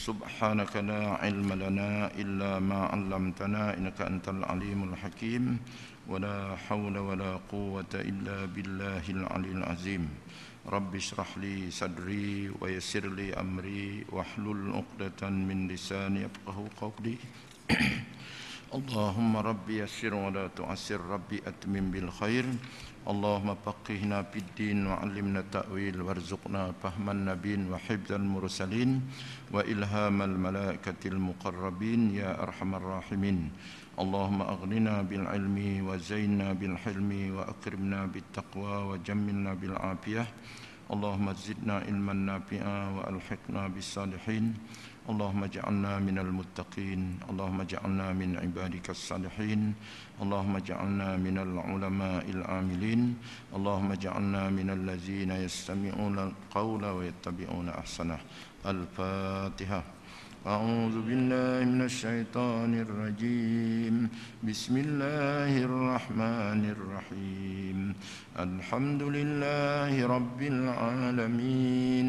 سبحانك لا علم لنا إلا ما علمتنا إنك أنت العليم الحكيم ولا حول ولا قوة إلا بالله العلي العظيم رب اشرح لي صدري ويسر لي أمري واحلل عقدة من لساني يفقه قولي اللهم رب يسر ولا تعسر ربي أتمم بالخير اللهم فقهنا في الدين وعلمنا التأويل وارزقنا فهم النبيين وحفظ المرسلين وإلهام الملائكة المقربين يا أرحم الراحمين اللهم أغننا بالعلم وزينا بالحلم وأكرمنا بالتقوى وجملنا بالعافية اللهم زدنا علما نافعا وألحقنا بالصالحين اللهم اجعلنا من المتقين اللهم اجعلنا من عبادك الصالحين اللهم اجعلنا من العلماء العاملين اللهم اجعلنا من الذين يستمعون القول ويتبعون احسنه الفاتحه اعوذ بالله من الشيطان الرجيم بسم الله الرحمن الرحيم الحمد لله رب العالمين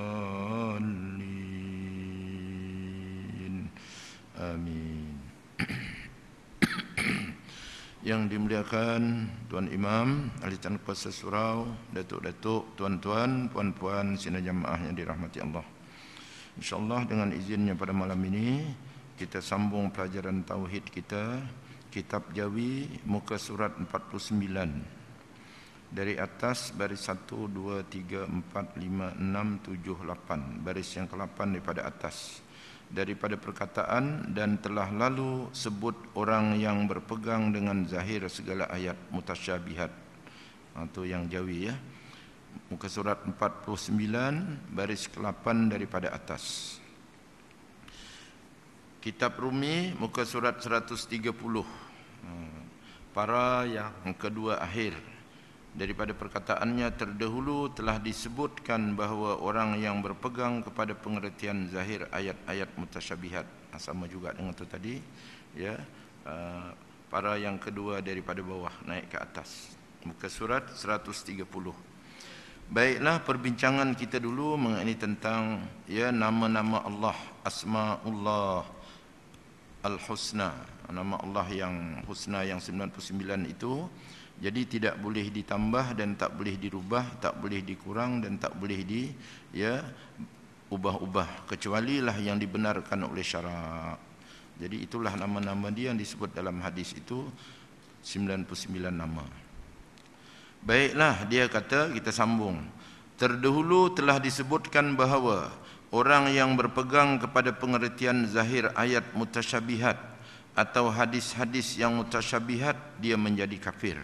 Amin. Yang dimuliakan Tuan Imam, Ahli Tan Kuasa Surau, Datuk-Datuk, Tuan-Tuan, Puan-Puan, Sina Jamaah yang dirahmati Allah. InsyaAllah dengan izinnya pada malam ini, kita sambung pelajaran Tauhid kita, Kitab Jawi, muka surat 49. Dari atas baris 1, 2, 3, 4, 5, 6, 7, 8. Baris yang ke-8 daripada atas daripada perkataan dan telah lalu sebut orang yang berpegang dengan zahir segala ayat mutasyabihat. atau ha, yang jawi ya. Muka surat 49 baris ke-8 daripada atas. Kitab Rumi muka surat 130. Ha, para yang kedua akhir daripada perkataannya terdahulu telah disebutkan bahawa orang yang berpegang kepada pengertian zahir ayat-ayat mutasyabihat ah, sama juga dengan tu tadi ya ah, para yang kedua daripada bawah naik ke atas muka surat 130 baiklah perbincangan kita dulu mengenai tentang ya nama-nama Allah asmaullah al-husna nama Allah yang husna yang 99 itu jadi tidak boleh ditambah dan tak boleh dirubah, tak boleh dikurang dan tak boleh di ya ubah-ubah kecuali lah yang dibenarkan oleh syarak. Jadi itulah nama-nama dia yang disebut dalam hadis itu 99 nama. Baiklah dia kata kita sambung. Terdahulu telah disebutkan bahawa orang yang berpegang kepada pengertian zahir ayat mutasyabihat atau hadis-hadis yang mutasyabihat dia menjadi kafir.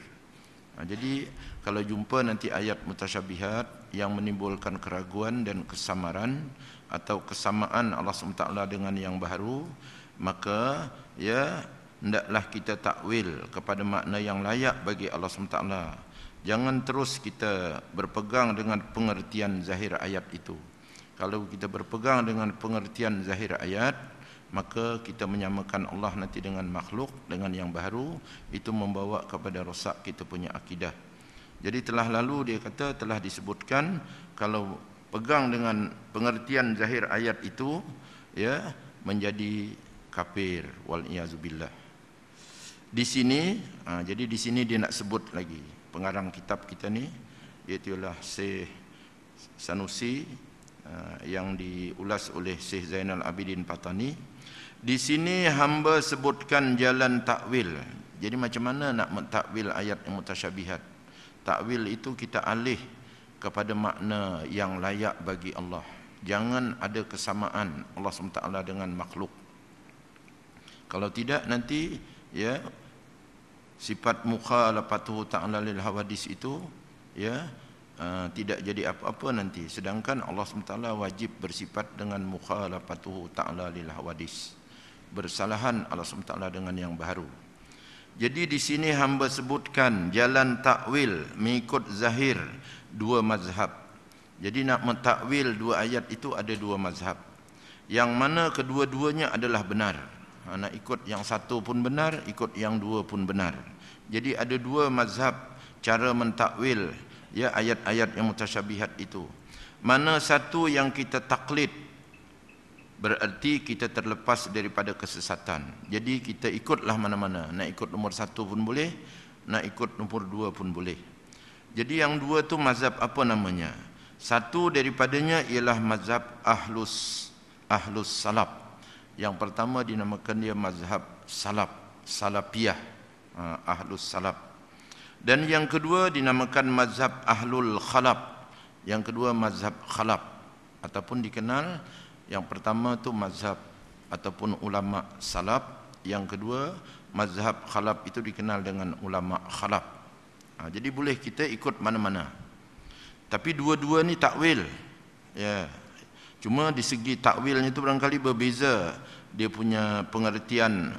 Ha, jadi kalau jumpa nanti ayat mutasyabihat yang menimbulkan keraguan dan kesamaran atau kesamaan Allah SWT dengan yang baru maka ya hendaklah kita takwil kepada makna yang layak bagi Allah SWT jangan terus kita berpegang dengan pengertian zahir ayat itu kalau kita berpegang dengan pengertian zahir ayat maka kita menyamakan Allah nanti dengan makhluk dengan yang baru itu membawa kepada rosak kita punya akidah jadi telah lalu dia kata telah disebutkan kalau pegang dengan pengertian zahir ayat itu ya menjadi kafir wal iazubillah di sini ha, jadi di sini dia nak sebut lagi pengarang kitab kita ni iaitu ialah Syekh Sanusi ha, yang diulas oleh Syekh Zainal Abidin Patani di sini hamba sebutkan jalan takwil. Jadi macam mana nak mentakwil ayat yang mutasyabihat? Takwil itu kita alih kepada makna yang layak bagi Allah. Jangan ada kesamaan Allah SWT dengan makhluk. Kalau tidak nanti ya sifat muka lapatuhu ta'ala lil hawadis itu ya Uh, tidak jadi apa-apa nanti sedangkan Allah SWT wajib bersifat dengan mukhalafatuhu ta'ala lil hawadis bersalahan Allah SWT dengan yang baru. Jadi di sini hamba sebutkan jalan takwil mengikut zahir dua mazhab. Jadi nak mentakwil dua ayat itu ada dua mazhab. Yang mana kedua-duanya adalah benar. Ha, nak ikut yang satu pun benar, ikut yang dua pun benar. Jadi ada dua mazhab cara mentakwil ya ayat-ayat yang mutasyabihat itu. Mana satu yang kita taklid Bererti kita terlepas daripada kesesatan Jadi kita ikutlah mana-mana Nak ikut nombor satu pun boleh Nak ikut nombor dua pun boleh Jadi yang dua tu mazhab apa namanya Satu daripadanya ialah mazhab Ahlus Ahlus Salaf Yang pertama dinamakan dia mazhab Salaf Salafiyah ha, Ahlus Salaf Dan yang kedua dinamakan mazhab Ahlul Khalaf Yang kedua mazhab Khalaf Ataupun dikenal yang pertama tu mazhab ataupun ulama salaf, yang kedua mazhab khalaf itu dikenal dengan ulama khalaf. Ha, jadi boleh kita ikut mana-mana. Tapi dua-dua ni takwil. Ya. Cuma di segi takwilnya itu barangkali berbeza dia punya pengertian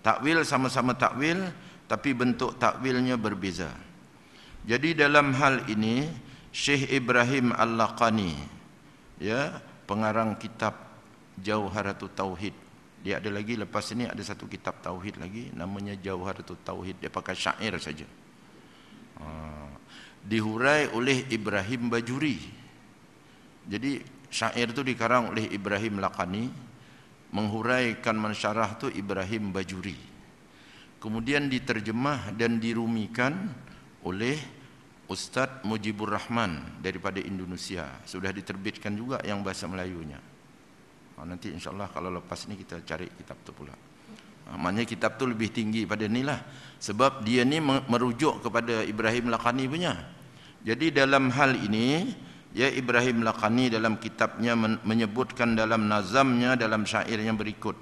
takwil sama-sama takwil tapi bentuk takwilnya berbeza. Jadi dalam hal ini Syekh Ibrahim Al-Laqani ya pengarang kitab Jauharatul Tauhid. Dia ada lagi lepas ini ada satu kitab tauhid lagi namanya Jauharatul Tauhid dia pakai syair saja. Ah, dihurai oleh Ibrahim Bajuri. Jadi syair itu dikarang oleh Ibrahim Lakani menghuraikan mensyarah tu Ibrahim Bajuri. Kemudian diterjemah dan dirumikan oleh Ustaz Mujibur Rahman daripada Indonesia sudah diterbitkan juga yang bahasa Melayunya. Ah, nanti insyaallah kalau lepas ni kita cari kitab tu pula. Ah, maknanya kitab tu lebih tinggi pada ni lah. sebab dia ni merujuk kepada Ibrahim Laqani punya. Jadi dalam hal ini ya Ibrahim Laqani dalam kitabnya menyebutkan dalam nazamnya dalam syair yang berikut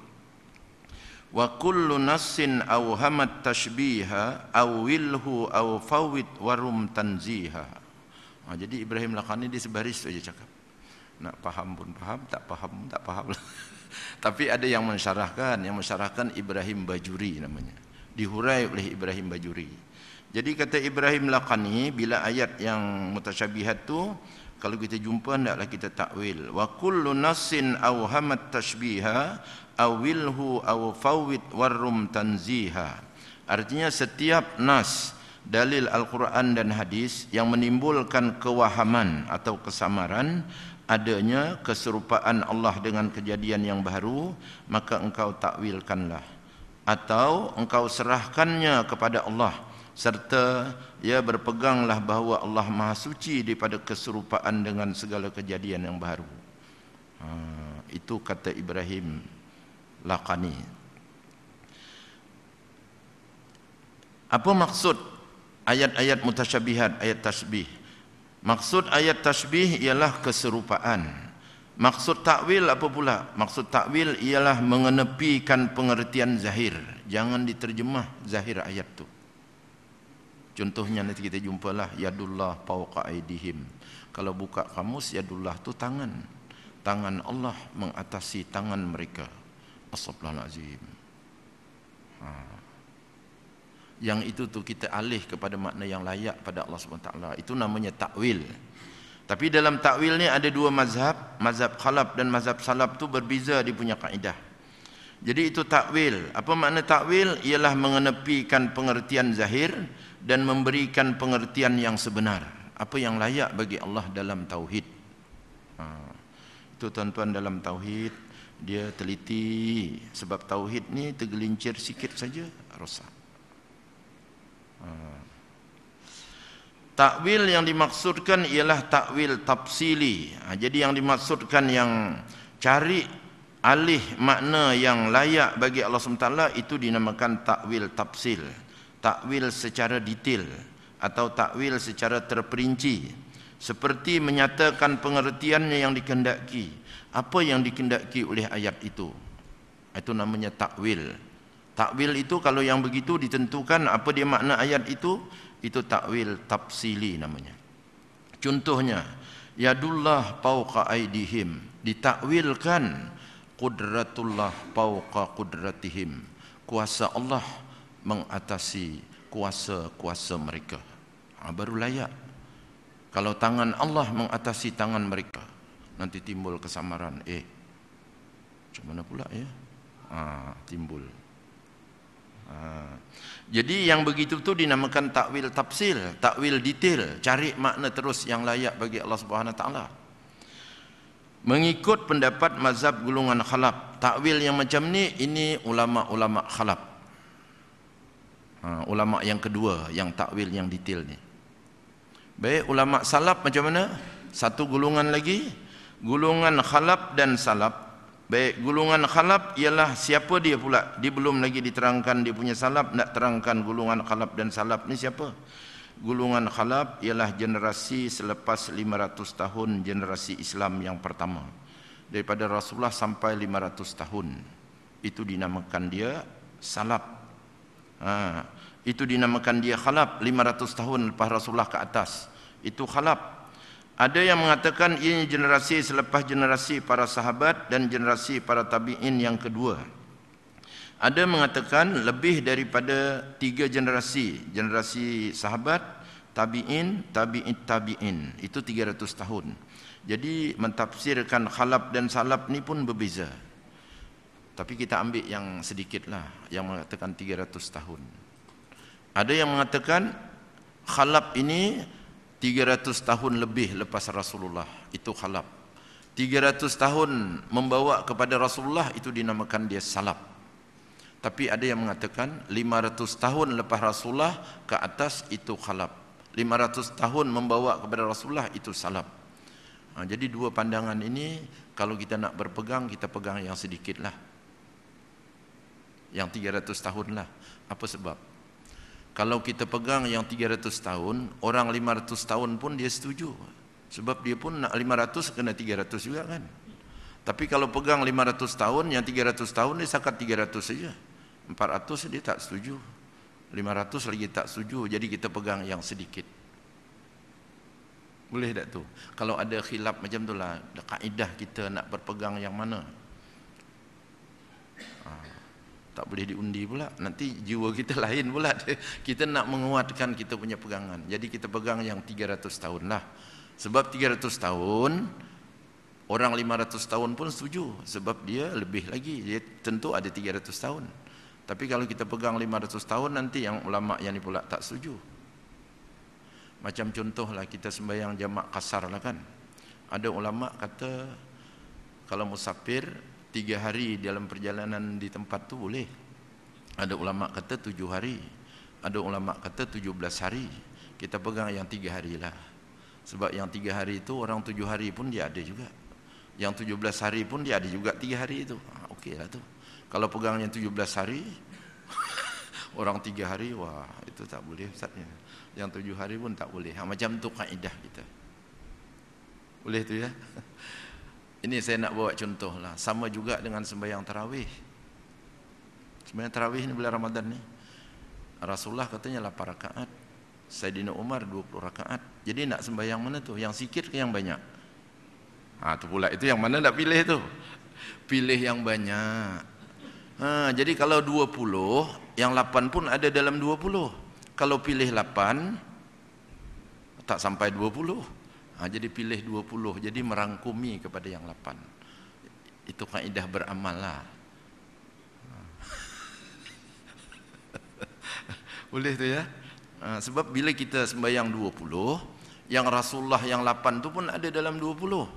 wa kullu nassin aw hamat tashbiha aw wilhu aw fawit warum tanziha nah, jadi Ibrahim Lakhani di sebaris saja cakap nak paham pun paham tak faham tak paham lah. tapi ada yang mensyarahkan yang mensyarahkan Ibrahim Bajuri namanya dihurai oleh Ibrahim Bajuri jadi kata Ibrahim Lakhani bila ayat yang mutasyabihat tu kalau kita jumpa hendaklah kita takwil wa kullu nassin awhamat tashbiha awilhu aw fawit warrum tanziha artinya setiap nas dalil al-Quran dan hadis yang menimbulkan kewahaman atau kesamaran adanya keserupaan Allah dengan kejadian yang baru maka engkau takwilkanlah atau engkau serahkannya kepada Allah serta ya berpeganglah bahwa Allah Maha Suci daripada keserupaan dengan segala kejadian yang baru. Ha, itu kata Ibrahim laqani apa maksud ayat-ayat mutasyabihat ayat tasbih maksud ayat tasbih ialah keserupaan maksud takwil apa pula maksud takwil ialah mengenepikan pengertian zahir jangan diterjemah zahir ayat tu contohnya nanti kita jumpalah yadullah fauqa aidihim kalau buka kamus yadullah tu tangan tangan Allah mengatasi tangan mereka Astagfirullahalazim. Ha. Yang itu tu kita alih kepada makna yang layak pada Allah Subhanahu Wa Taala Itu namanya takwil. Tapi dalam takwil ni ada dua mazhab. Mazhab khalab dan mazhab salab tu berbeza di punya kaedah. Jadi itu takwil. Apa makna takwil? Ialah mengenepikan pengertian zahir dan memberikan pengertian yang sebenar. Apa yang layak bagi Allah dalam tauhid. Ha. Itu tuan-tuan dalam tauhid dia teliti sebab tauhid ni tergelincir sikit saja rosak ha. takwil yang dimaksudkan ialah takwil tafsili ha, jadi yang dimaksudkan yang cari alih makna yang layak bagi Allah SWT itu dinamakan takwil tafsil takwil secara detail atau takwil secara terperinci seperti menyatakan pengertiannya yang dikendaki apa yang dikendaki oleh ayat itu itu namanya takwil takwil itu kalau yang begitu ditentukan apa dia makna ayat itu itu takwil tafsili namanya contohnya yadullah pauqa aidihim ditakwilkan qudratullah pauqa qudratihim kuasa Allah mengatasi kuasa-kuasa mereka ha, baru layak kalau tangan Allah mengatasi tangan mereka nanti timbul kesamaran eh macam mana pula ya ha, timbul ha. jadi yang begitu tu dinamakan takwil tafsir takwil detail cari makna terus yang layak bagi Allah Subhanahu taala mengikut pendapat mazhab gulungan khalaf takwil yang macam ni ini ulama-ulama khalaf ha, ulama yang kedua yang takwil yang detail ni baik ulama salaf macam mana satu gulungan lagi Gulungan khalab dan salab baik gulungan khalab ialah siapa dia pula dia belum lagi diterangkan dia punya salab nak terangkan gulungan khalab dan salab ni siapa Gulungan khalab ialah generasi selepas 500 tahun generasi Islam yang pertama daripada Rasulullah sampai 500 tahun itu dinamakan dia salab ha itu dinamakan dia khalab 500 tahun lepas Rasulullah ke atas itu khalab ada yang mengatakan ini generasi selepas generasi para sahabat dan generasi para tabi'in yang kedua. Ada mengatakan lebih daripada tiga generasi, generasi sahabat, tabi'in, tabi'in, tabi'in. Itu 300 tahun. Jadi mentafsirkan khalaf dan salaf ni pun berbeza. Tapi kita ambil yang sedikitlah yang mengatakan 300 tahun. Ada yang mengatakan khalaf ini 300 tahun lebih lepas Rasulullah itu khalaf 300 tahun membawa kepada Rasulullah itu dinamakan dia salaf tapi ada yang mengatakan 500 tahun lepas Rasulullah ke atas itu khalaf 500 tahun membawa kepada Rasulullah itu salaf ha, jadi dua pandangan ini kalau kita nak berpegang kita pegang yang sedikitlah yang 300 tahun lah apa sebab kalau kita pegang yang 300 tahun, orang 500 tahun pun dia setuju. Sebab dia pun nak 500 kena 300 juga kan. Tapi kalau pegang 500 tahun, yang 300 tahun dia sakat 300 saja. 400 dia tak setuju. 500 lagi tak setuju. Jadi kita pegang yang sedikit. Boleh tak tu? Kalau ada khilaf macam tu lah, kaedah kita nak berpegang yang mana? tak boleh diundi pula nanti jiwa kita lain pula kita nak menguatkan kita punya pegangan jadi kita pegang yang 300 tahun lah sebab 300 tahun orang 500 tahun pun setuju sebab dia lebih lagi dia tentu ada 300 tahun tapi kalau kita pegang 500 tahun nanti yang ulama yang ni pula tak setuju macam contohlah kita sembahyang jamak kasar lah kan ada ulama kata kalau musafir tiga hari dalam perjalanan di tempat tu boleh ada ulama kata tujuh hari ada ulama kata tujuh belas hari kita pegang yang tiga hari lah sebab yang tiga hari itu orang tujuh hari pun dia ada juga yang tujuh belas hari pun dia ada juga tiga hari itu ha, okey lah tu kalau pegang yang tujuh belas hari orang tiga hari wah itu tak boleh Satunya yang tujuh hari pun tak boleh ha, macam tu kaedah kita boleh tu ya Ini saya nak bawa contoh lah. Sama juga dengan sembahyang tarawih. Sembahyang tarawih ni bila Ramadan ni. Rasulullah katanya 8 rakaat. Sayyidina Umar 20 rakaat. Jadi nak sembahyang mana tu? Yang sikit ke yang banyak? Ha, tu pula itu yang mana nak pilih tu? Pilih yang banyak. Ha, jadi kalau 20, yang 8 pun ada dalam 20. Kalau pilih 8, tak sampai 20 ha, jadi pilih 20 jadi merangkumi kepada yang 8 itu kaedah beramal lah boleh tu ya ha, sebab bila kita sembahyang 20 yang Rasulullah yang 8 tu pun ada dalam 20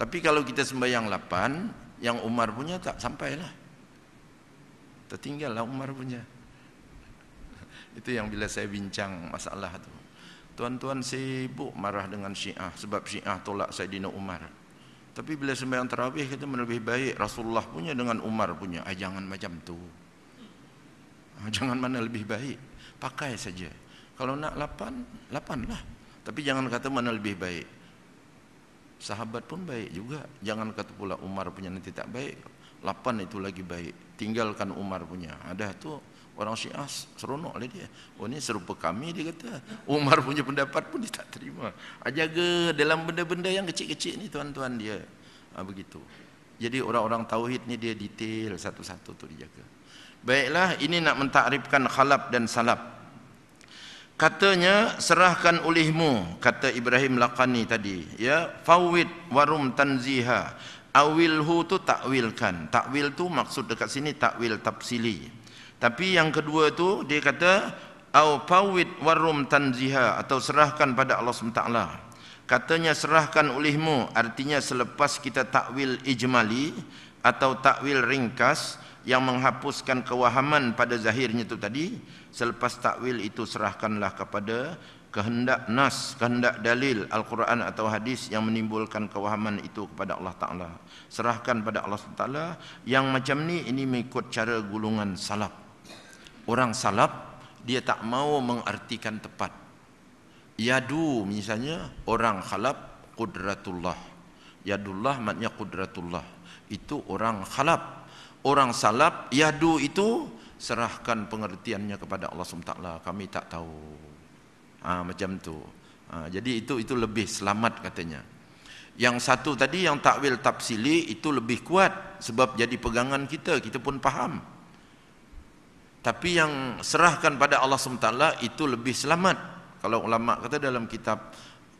tapi kalau kita sembahyang 8 yang Umar punya tak sampai lah tertinggal lah Umar punya itu yang bila saya bincang masalah tu Tuan-tuan sibuk marah dengan Syiah sebab Syiah tolak Saidina Umar. Tapi bila sembahyang tarawih kita lebih baik Rasulullah punya dengan Umar punya. Ah, jangan macam tu. Ah, jangan mana lebih baik. Pakai saja. Kalau nak lapan, lapanlah. Tapi jangan kata mana lebih baik. Sahabat pun baik juga. Jangan kata pula Umar punya nanti tak baik. Lapan itu lagi baik. Tinggalkan Umar punya. Ada ah, tu orang Syiah seronok lah dia. Oh ni serupa kami dia kata. Umar punya pendapat pun dia tak terima. Ah, jaga dalam benda-benda yang kecil-kecil ni tuan-tuan dia. Ha, begitu. Jadi orang-orang tauhid ni dia detail satu-satu tu dijaga. Baiklah ini nak mentakrifkan khalaf dan salaf. Katanya serahkan olehmu kata Ibrahim Laqani tadi ya fawid warum tanziha awilhu tu takwilkan takwil tu maksud dekat sini takwil tafsili tapi yang kedua tu dia kata au pawit warum tanziha atau serahkan pada Allah SWT Katanya serahkan olehmu artinya selepas kita takwil ijmali atau takwil ringkas yang menghapuskan kewahaman pada zahirnya tu tadi selepas takwil itu serahkanlah kepada kehendak nas kehendak dalil al-Quran atau hadis yang menimbulkan kewahaman itu kepada Allah Taala serahkan pada Allah Taala yang macam ni ini mengikut cara gulungan salaf orang salaf dia tak mau mengartikan tepat yadu misalnya orang khalaf qudratullah yadullah maknanya kudratullah. itu orang khalaf orang salaf yadu itu serahkan pengertiannya kepada Allah SWT kami tak tahu ha, macam tu ha, jadi itu itu lebih selamat katanya yang satu tadi yang takwil tafsili itu lebih kuat sebab jadi pegangan kita kita pun faham tapi yang serahkan pada Allah SWT itu lebih selamat. Kalau ulama kata dalam kitab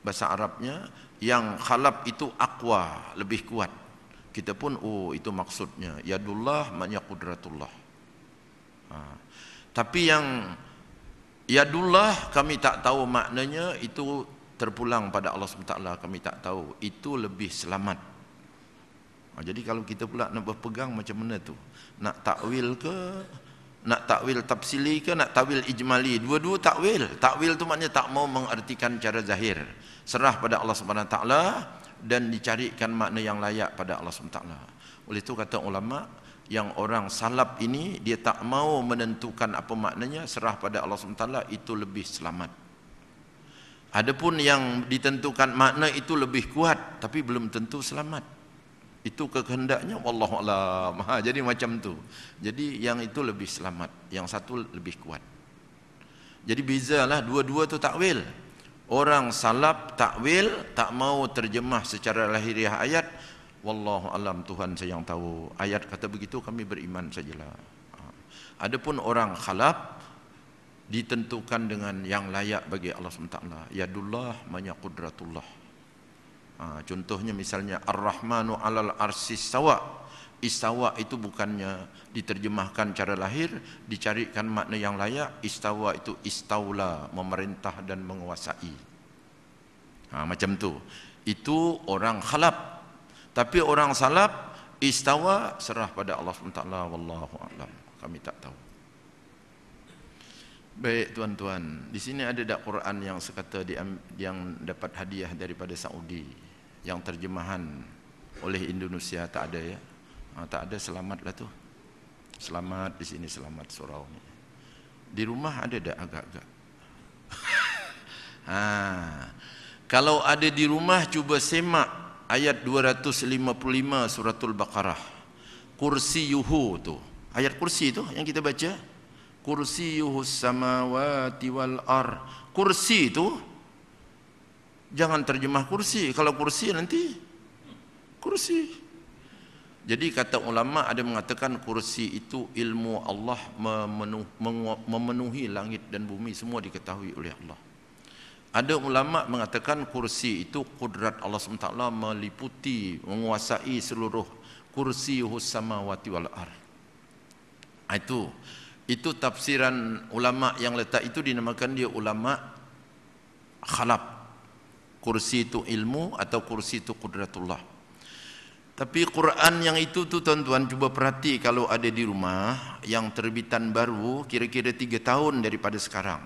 bahasa Arabnya, yang khalaf itu akwa, lebih kuat. Kita pun, oh itu maksudnya. Yadullah maknanya kudratullah. Ha. Tapi yang yadullah kami tak tahu maknanya itu terpulang pada Allah SWT kami tak tahu. Itu lebih selamat. Ha, jadi kalau kita pula nak berpegang macam mana tu? Nak takwil ke? nak takwil tafsili ke nak takwil ijmali dua-dua takwil takwil tu maknanya tak mau mengartikan cara zahir serah pada Allah Subhanahu taala dan dicarikan makna yang layak pada Allah Subhanahu taala oleh itu kata ulama yang orang salap ini dia tak mau menentukan apa maknanya serah pada Allah Subhanahu taala itu lebih selamat adapun yang ditentukan makna itu lebih kuat tapi belum tentu selamat itu kekehendaknya Allah alam ha, jadi macam tu jadi yang itu lebih selamat yang satu lebih kuat jadi bezalah dua-dua tu takwil orang salaf takwil tak mau terjemah secara lahiriah ayat wallahu alam tuhan saya yang tahu ayat kata begitu kami beriman sajalah ha. adapun orang khalaf ditentukan dengan yang layak bagi Allah SWT. Yadullah maya qudratullah. Ah, contohnya misalnya Ar-Rahmanu alal arsis sawa Istawa itu bukannya diterjemahkan cara lahir Dicarikan makna yang layak Istawa itu istaula Memerintah dan menguasai ha, Macam tu Itu orang khalaf Tapi orang salaf Istawa serah pada Allah SWT Wallahu Kami tak tahu Baik tuan-tuan, di sini ada dak Quran yang sekata yang dapat hadiah daripada Saudi yang terjemahan oleh Indonesia tak ada ya. Ha, tak ada selamatlah tu. Selamat di sini selamat surau ni. Di rumah ada tak agak-agak? ha. Kalau ada di rumah cuba semak ayat 255 suratul Baqarah. Kursi yuhu tu. Ayat kursi tu yang kita baca. Kursi yuhus samawati wal ar. Kursi tu Jangan terjemah kursi. Kalau kursi nanti kursi. Jadi kata ulama ada mengatakan kursi itu ilmu Allah memenuhi, langit dan bumi semua diketahui oleh Allah. Ada ulama mengatakan kursi itu kudrat Allah SWT meliputi menguasai seluruh kursi husamawati wal ar. Ah, itu itu tafsiran ulama yang letak itu dinamakan dia ulama khalaf kursi itu ilmu atau kursi itu kudratullah tapi Quran yang itu tu tuan-tuan cuba perhati kalau ada di rumah yang terbitan baru kira-kira 3 tahun daripada sekarang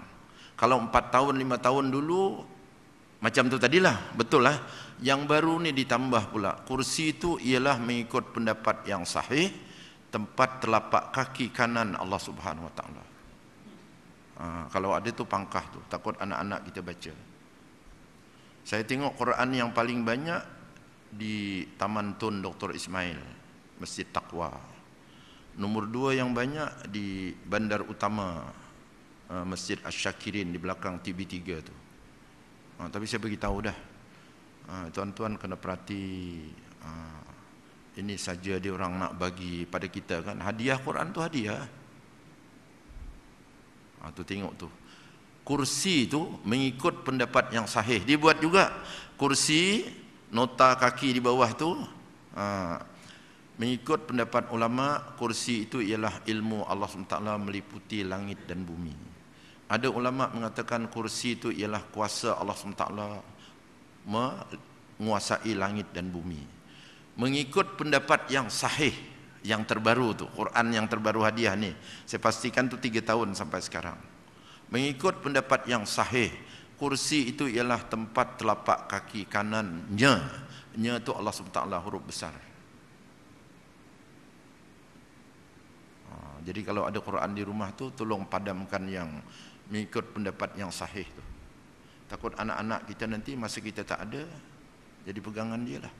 kalau 4 tahun 5 tahun dulu macam tu tadilah betul lah yang baru ni ditambah pula kursi itu ialah mengikut pendapat yang sahih tempat telapak kaki kanan Allah Subhanahu Wa Taala. Ha, kalau ada tu pangkah tu takut anak-anak kita baca. Saya tengok Quran yang paling banyak di Taman Tun Dr. Ismail, Masjid Taqwa. Nomor dua yang banyak di Bandar Utama, eh, Masjid Ash-Shakirin di belakang TB3 tu. Ha, tapi saya bagi tahu dah. Ha, tuan-tuan kena perhati. Ha, ini saja dia orang nak bagi pada kita kan. Hadiah Quran tu hadiah. Ha, tu tengok tu kursi itu mengikut pendapat yang sahih dia buat juga kursi nota kaki di bawah tu ha, mengikut pendapat ulama kursi itu ialah ilmu Allah SWT meliputi langit dan bumi ada ulama mengatakan kursi itu ialah kuasa Allah SWT menguasai langit dan bumi mengikut pendapat yang sahih yang terbaru tu Quran yang terbaru hadiah ni saya pastikan tu 3 tahun sampai sekarang Mengikut pendapat yang sahih, kursi itu ialah tempat telapak kaki kanannya. Nya itu Allah SWT huruf besar. Ha, jadi kalau ada Quran di rumah tu tolong padamkan yang mengikut pendapat yang sahih tu. Takut anak-anak kita nanti masa kita tak ada jadi pegangan dia lah.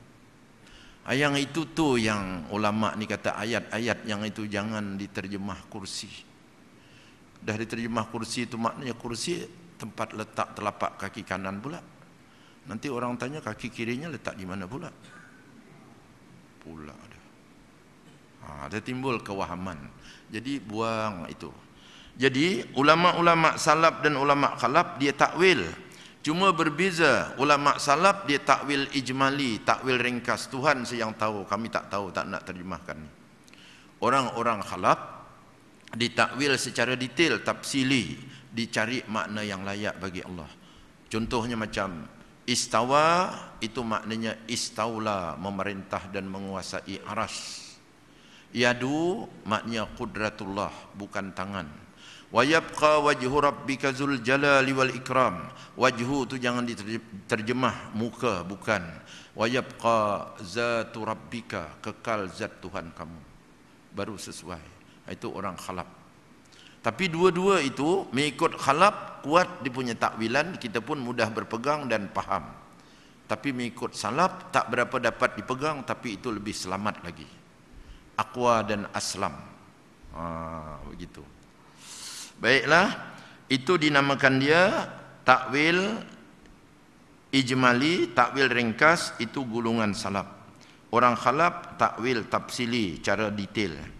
Ha, yang itu tu yang ulama ni kata ayat-ayat yang itu jangan diterjemah kursi. Dah diterjemah kursi itu maknanya kursi tempat letak telapak kaki kanan pula. Nanti orang tanya kaki kirinya letak di mana pula? Pula ada. Ha, ada timbul kewahaman. Jadi buang itu. Jadi ulama-ulama salaf dan ulama khalaf dia takwil. Cuma berbeza ulama salaf dia takwil ijmali, takwil ringkas Tuhan saya yang tahu, kami tak tahu, tak nak terjemahkan. Orang-orang khalaf ditakwil secara detail tafsili dicari makna yang layak bagi Allah contohnya macam istawa itu maknanya istaula memerintah dan menguasai aras yadu maknanya kudratullah bukan tangan wa yabqa wajhu rabbika zul jalali wal ikram wajhu tu jangan diterjemah muka bukan wa yabqa zatu rabbika kekal zat Tuhan kamu baru sesuai itu orang khalaf tapi dua-dua itu mengikut khalaf kuat dipunya takwilan kita pun mudah berpegang dan faham tapi mengikut salaf tak berapa dapat dipegang tapi itu lebih selamat lagi aqwa dan aslam ha, begitu baiklah itu dinamakan dia takwil ijmali takwil ringkas itu gulungan salaf orang khalaf takwil tafsili cara detail.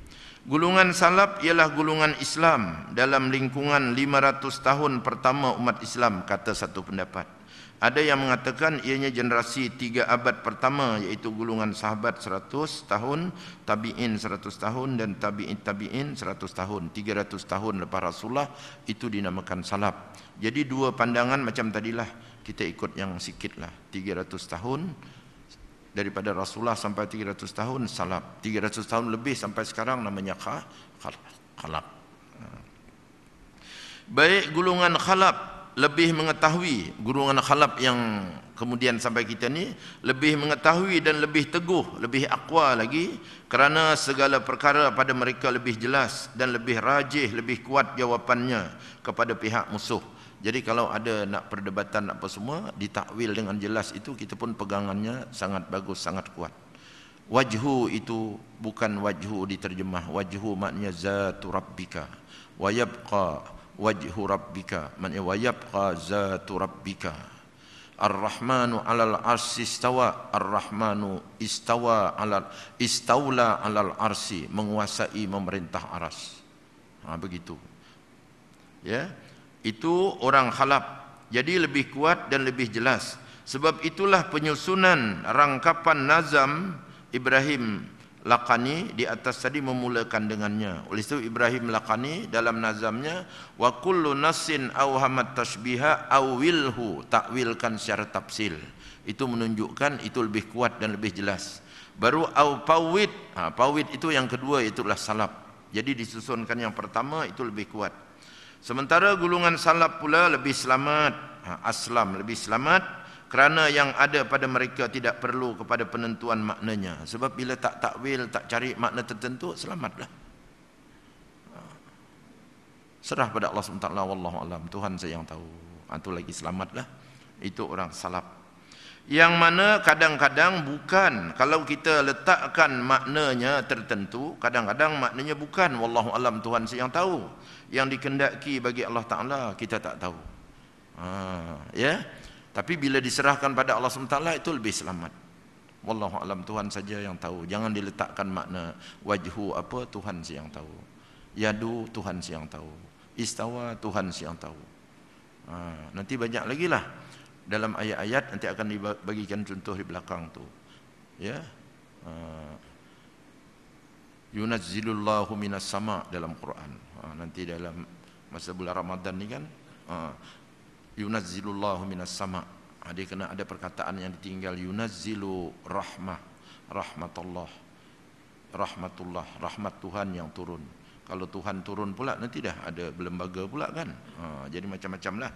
Gulungan salaf ialah gulungan Islam dalam lingkungan 500 tahun pertama umat Islam kata satu pendapat. Ada yang mengatakan ianya generasi tiga abad pertama iaitu gulungan sahabat 100 tahun, tabi'in 100 tahun dan tabi'in tabi'in 100 tahun, 300 tahun lepas Rasulullah itu dinamakan salaf. Jadi dua pandangan macam tadilah kita ikut yang sikitlah 300 tahun daripada Rasulullah sampai 300 tahun salaf 300 tahun lebih sampai sekarang namanya khalaf baik gulungan khalaf lebih mengetahui gulungan khalaf yang kemudian sampai kita ni lebih mengetahui dan lebih teguh lebih akwa lagi kerana segala perkara pada mereka lebih jelas dan lebih rajih lebih kuat jawapannya kepada pihak musuh jadi kalau ada nak perdebatan apa semua ditakwil dengan jelas itu kita pun pegangannya sangat bagus sangat kuat. Wajhu itu bukan wajhu diterjemah wajhu maknanya zatu rabbika wa yabqa wajhu rabbika maknanya wa yabqa zatu rabbika. Ar-Rahmanu 'alal 'arsy istawa Ar-Rahmanu istawa 'alal istaula 'alal 'arsy menguasai memerintah aras. Ha begitu. Ya. Yeah? itu orang khalaf jadi lebih kuat dan lebih jelas sebab itulah penyusunan rangkapan nazam Ibrahim Lakani di atas tadi memulakan dengannya oleh itu Ibrahim Lakani dalam nazamnya wa kullu nasin aw hamat tashbiha aw wilhu takwilkan secara tafsil itu menunjukkan itu lebih kuat dan lebih jelas baru aw pawit ha, pawit itu yang kedua itulah salap. jadi disusunkan yang pertama itu lebih kuat Sementara gulungan salaf pula lebih selamat, ha, aslam lebih selamat kerana yang ada pada mereka tidak perlu kepada penentuan maknanya. Sebab bila tak takwil, tak cari makna tertentu, selamatlah. Ha. Serah pada Allah SWT, Wallahu'alam, Tuhan saya yang tahu. Itu ha, lagi selamatlah. Itu orang salaf yang mana kadang-kadang bukan kalau kita letakkan maknanya tertentu kadang-kadang maknanya bukan wallahu alam Tuhan si yang tahu yang dikendaki bagi Allah Taala kita tak tahu ha ya tapi bila diserahkan pada Allah SWT itu lebih selamat wallahu alam Tuhan saja yang tahu jangan diletakkan makna wajhu apa Tuhan si yang tahu yadu Tuhan si yang tahu istawa Tuhan si yang tahu ha nanti banyak lagi lah dalam ayat-ayat nanti akan dibagikan contoh di belakang tu. Ya. Ah. Yunazzilullahu minas sama dalam Quran. Ah, nanti dalam masa bulan Ramadan ni kan ah. Yunazzilullahu minas sama. Ada kena ada perkataan yang ditinggal Yunazzilu rahmah rahmatullah. Rahmatullah, rahmat Tuhan yang turun. Kalau Tuhan turun pula nanti dah ada berlembaga pula kan. jadi macam-macam lah.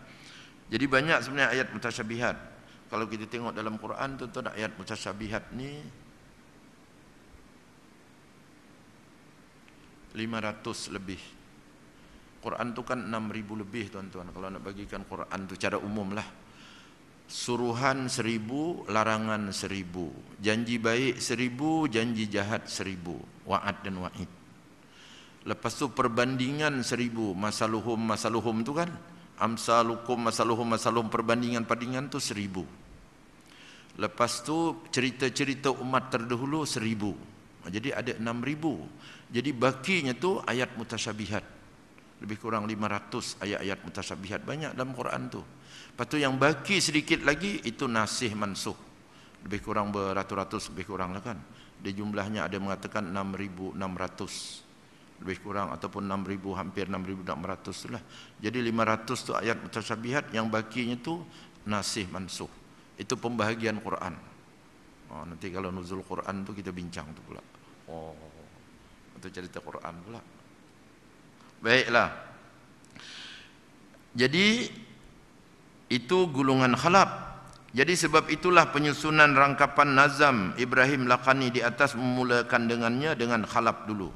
Jadi banyak sebenarnya ayat mutasyabihat. Kalau kita tengok dalam Quran tu tuan ayat mutasyabihat ni 500 lebih. Quran tu kan 6000 lebih tuan-tuan. Kalau nak bagikan Quran tu cara umum lah. Suruhan seribu, larangan seribu, Janji baik seribu, janji jahat seribu, waad dan waid. Lepas tu perbandingan seribu, masaluhum masaluhum tu kan amsalukum masaluhum masaluhum perbandingan perbandingan tu seribu lepas tu cerita-cerita umat terdahulu seribu jadi ada enam ribu jadi bakinya tu ayat mutasyabihat lebih kurang lima ratus ayat-ayat mutasyabihat banyak dalam Quran tu lepas tu yang baki sedikit lagi itu nasih mansuh lebih kurang beratus-ratus lebih kurang lah kan dia jumlahnya ada mengatakan enam ribu enam ratus ribu lebih kurang ataupun 6000 hampir 6600 itulah. Jadi 500 tu ayat mutasyabihat yang bakinya tu nasih mansuh. Itu pembahagian Quran. Oh, nanti kalau nuzul Quran tu kita bincang tu pula. Oh. Itu cerita Quran pula. Baiklah. Jadi itu gulungan khalaf. Jadi sebab itulah penyusunan rangkapan nazam Ibrahim Lakani di atas memulakan dengannya dengan khalaf dulu.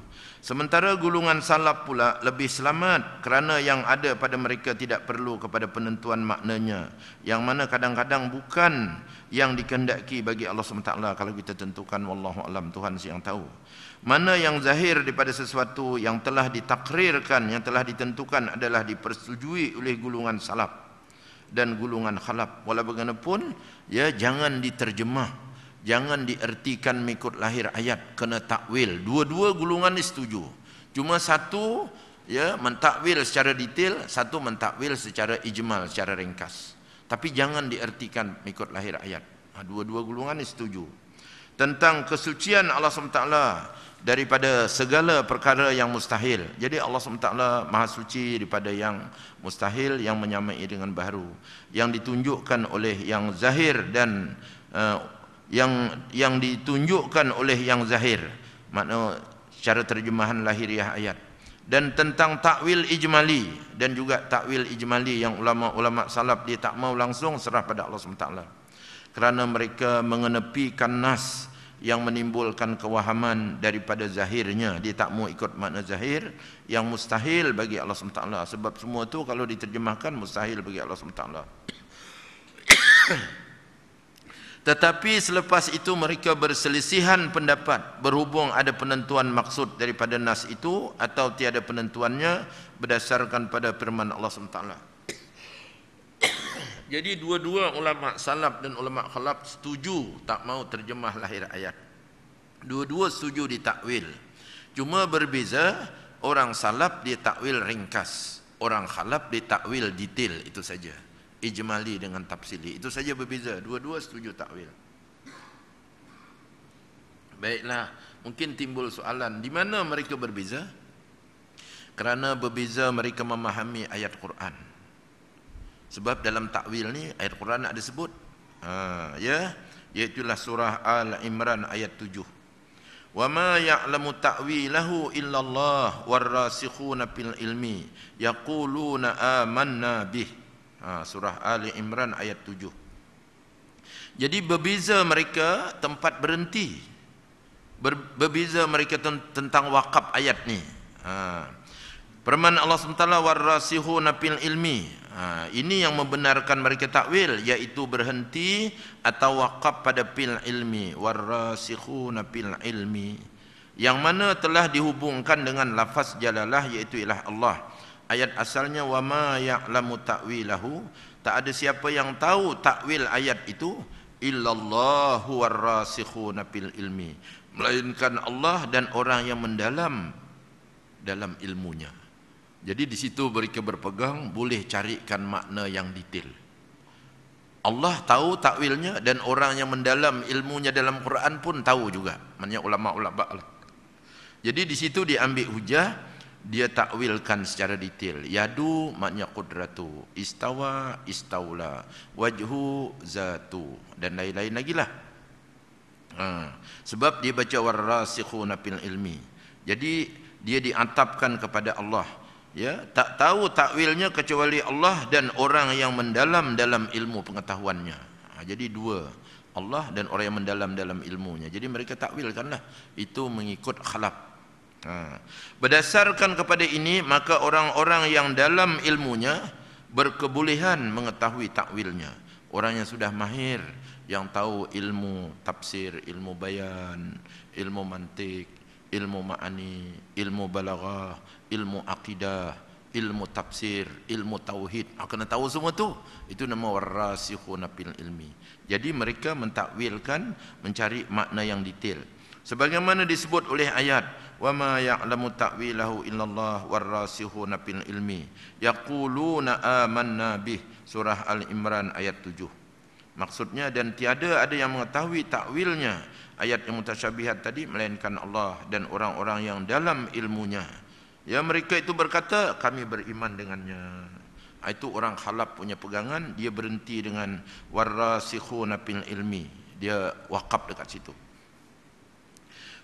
Sementara gulungan salaf pula lebih selamat kerana yang ada pada mereka tidak perlu kepada penentuan maknanya. Yang mana kadang-kadang bukan yang dikendaki bagi Allah SWT kalau kita tentukan wallahu alam Tuhan siang tahu. Mana yang zahir daripada sesuatu yang telah ditakrirkan, yang telah ditentukan adalah dipersetujui oleh gulungan salaf dan gulungan khalaf. Walau bagaimanapun, ya jangan diterjemah jangan diertikan mengikut lahir ayat kena takwil dua-dua gulungan setuju. cuma satu ya mentakwil secara detail satu mentakwil secara ijmal secara ringkas tapi jangan diertikan mengikut lahir ayat ha, dua-dua gulungan setuju tentang kesucian Allah SWT daripada segala perkara yang mustahil. Jadi Allah SWT maha suci daripada yang mustahil yang menyamai dengan baru. Yang ditunjukkan oleh yang zahir dan eh, yang yang ditunjukkan oleh yang zahir makna secara terjemahan lahiriah ayat dan tentang takwil ijmali dan juga takwil ijmali yang ulama-ulama salaf dia tak mau langsung serah pada Allah SWT kerana mereka mengenepikan nas yang menimbulkan kewahaman daripada zahirnya dia tak mau ikut makna zahir yang mustahil bagi Allah SWT sebab semua tu kalau diterjemahkan mustahil bagi Allah SWT Tetapi selepas itu mereka berselisihan pendapat berhubung ada penentuan maksud daripada nas itu atau tiada penentuannya berdasarkan pada firman Allah SWT. Jadi dua-dua ulama salaf dan ulama khalaf setuju tak mau terjemah lahir ayat. Dua-dua setuju di takwil. Cuma berbeza orang salaf di takwil ringkas, orang khalaf di takwil detail itu saja ijmali dengan tafsili itu saja berbeza dua-dua setuju takwil baiklah mungkin timbul soalan di mana mereka berbeza kerana berbeza mereka memahami ayat Quran sebab dalam takwil ni ayat Quran nak disebut ha ya iaitu surah al imran ayat 7 wa ma ya'lamu ta'wilahu illallah warasikhuna fil ilmi yaquluna amanna bih ha, surah Ali Imran ayat 7 jadi berbeza mereka tempat berhenti Ber, berbeza mereka ten, tentang wakaf ayat ni ha. Permen Allah SWT warasihu nafil ilmi. Ha, ini yang membenarkan mereka takwil, yaitu berhenti atau wakaf pada pil ilmi. Warasihu nafil ilmi. Yang mana telah dihubungkan dengan lafaz jalalah, yaitu ilah Allah ayat asalnya wama ma ya'lamu ta'wilahu tak ada siapa yang tahu takwil ayat itu illallahu warasikhuna fil ilmi melainkan Allah dan orang yang mendalam dalam ilmunya jadi di situ mereka berpegang boleh carikan makna yang detail Allah tahu takwilnya dan orang yang mendalam ilmunya dalam Quran pun tahu juga maknanya ulama ulama jadi di situ diambil hujah dia takwilkan secara detail yadu maknanya kudratu, istawa istaula wajhu zatu dan lain-lain lagi lah ha. sebab dia baca warasikhuna fil ilmi jadi dia diantapkan kepada Allah ya tak tahu takwilnya kecuali Allah dan orang yang mendalam dalam ilmu pengetahuannya ha, jadi dua Allah dan orang yang mendalam dalam ilmunya jadi mereka takwilkanlah itu mengikut khalaf Ha. Berdasarkan kepada ini maka orang-orang yang dalam ilmunya berkebolehan mengetahui takwilnya. Orang yang sudah mahir yang tahu ilmu tafsir, ilmu bayan, ilmu mantik, ilmu ma'ani, ilmu balaghah, ilmu akidah, ilmu tafsir, ilmu tauhid. Ha, kena tahu semua tu. Itu nama warasikhuna fil ilmi. Jadi mereka mentakwilkan mencari makna yang detail. Sebagaimana disebut oleh ayat wa ma ya'lamu ta'wilahu illallah warasikhuna nabil ilmi yaquluna amanna bih surah al-imran ayat 7 maksudnya dan tiada ada yang mengetahui takwilnya ayat yang mutasyabihat tadi melainkan Allah dan orang-orang yang dalam ilmunya ya mereka itu berkata kami beriman dengannya ah, itu orang khalaf punya pegangan dia berhenti dengan warasikhuna nabil ilmi dia wakaf dekat situ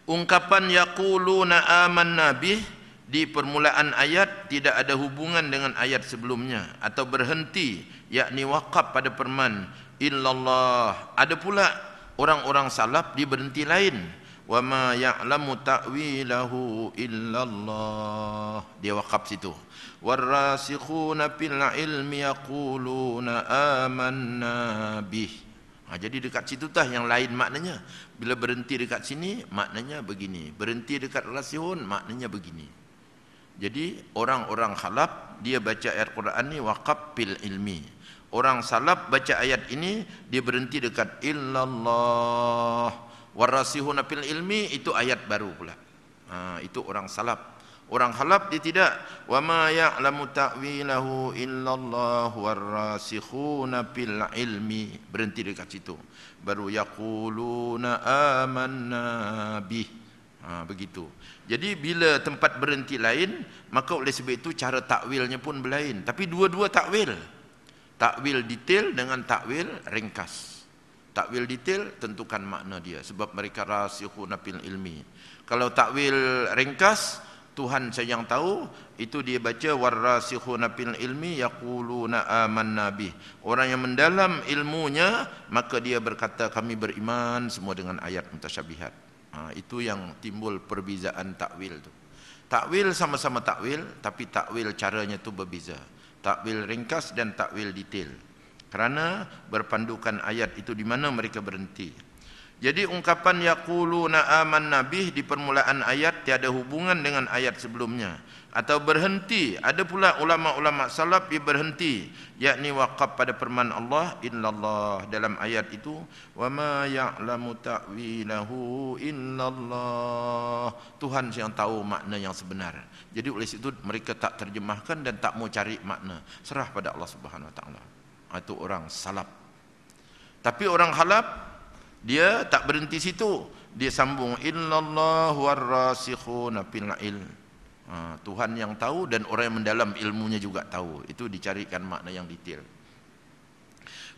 ungkapan yaquluna amanna bih di permulaan ayat tidak ada hubungan dengan ayat sebelumnya atau berhenti yakni waqaf pada perman illallah ada pula orang-orang salaf di berhenti lain wa ma ya'lamu ta'wilahu illallah dia waqaf situ warasikhuna fil ilmi yaquluna amanna bih Ha, jadi dekat situ tah yang lain maknanya bila berhenti dekat sini maknanya begini berhenti dekat rasihun maknanya begini jadi orang-orang khalaf dia baca ayat Quran ni waqaf bil ilmi orang salaf baca ayat ini dia berhenti dekat illallah warasihuna apil ilmi itu ayat baru pula ha, itu orang salaf orang halap dia tidak wama ma ya'lamu ta'wilahu illallah warasikhuna fil ilmi berhenti dekat situ baru yaquluna amanna bih ha, begitu jadi bila tempat berhenti lain maka oleh sebab itu cara takwilnya pun berlain tapi dua-dua takwil takwil detail dengan takwil ringkas takwil detail tentukan makna dia sebab mereka rasikhuna fil ilmi kalau takwil ringkas Tuhan saya yang tahu itu dia baca warasikhuna fil ilmi yaquluna amanna bih orang yang mendalam ilmunya maka dia berkata kami beriman semua dengan ayat mutasyabihat ha, itu yang timbul perbezaan takwil tu takwil sama-sama takwil tapi takwil caranya tu berbeza takwil ringkas dan takwil detail kerana berpandukan ayat itu di mana mereka berhenti jadi ungkapan yaquluna amanna bih di permulaan ayat tiada hubungan dengan ayat sebelumnya atau berhenti ada pula ulama-ulama salaf yang berhenti yakni waqaf pada firman Allah illallah dalam ayat itu wa ma ya'lamu ta'wilahu illallah Tuhan yang tahu makna yang sebenar jadi oleh situ mereka tak terjemahkan dan tak mau cari makna serah pada Allah Subhanahu wa taala itu orang salaf tapi orang halaf dia tak berhenti situ dia sambung innallah warasikhun fil ilm ha, Tuhan yang tahu dan orang yang mendalam ilmunya juga tahu itu dicarikan makna yang detail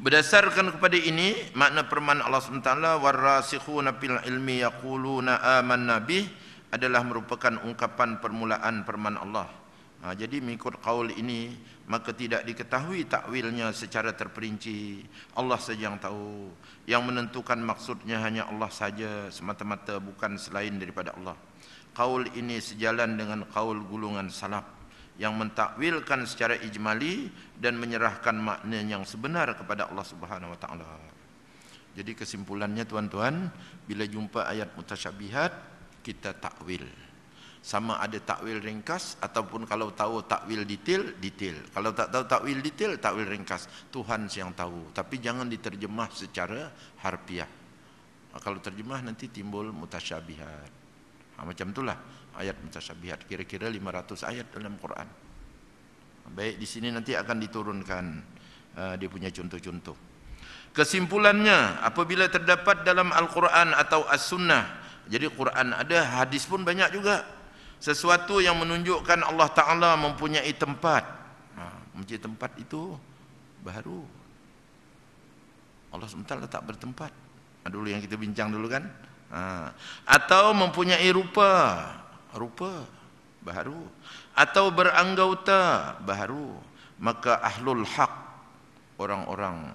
Berdasarkan kepada ini makna Perman Allah SWT warasikhun fil ilmi yaquluna amanna bih adalah merupakan ungkapan permulaan Perman Allah Ha, jadi mengikut kaul ini maka tidak diketahui takwilnya secara terperinci Allah saja yang tahu yang menentukan maksudnya hanya Allah saja semata-mata bukan selain daripada Allah kaul ini sejalan dengan kaul gulungan salaf yang mentakwilkan secara ijmali dan menyerahkan makna yang sebenar kepada Allah Subhanahu wa taala jadi kesimpulannya tuan-tuan bila jumpa ayat mutasyabihat kita takwil sama ada takwil ringkas ataupun kalau tahu takwil detail detail kalau tak tahu takwil detail takwil ringkas Tuhan yang tahu tapi jangan diterjemah secara harfiah kalau terjemah nanti timbul mutasyabihat ha, macam itulah ayat mutasyabihat kira-kira 500 ayat dalam Quran baik di sini nanti akan diturunkan uh, dia punya contoh-contoh kesimpulannya apabila terdapat dalam Al-Quran atau As-Sunnah jadi Quran ada hadis pun banyak juga sesuatu yang menunjukkan Allah Ta'ala mempunyai tempat ha, tempat itu baru Allah SWT tak bertempat ha, dulu yang kita bincang dulu kan ha, atau mempunyai rupa rupa baru atau beranggota baru maka ahlul hak orang-orang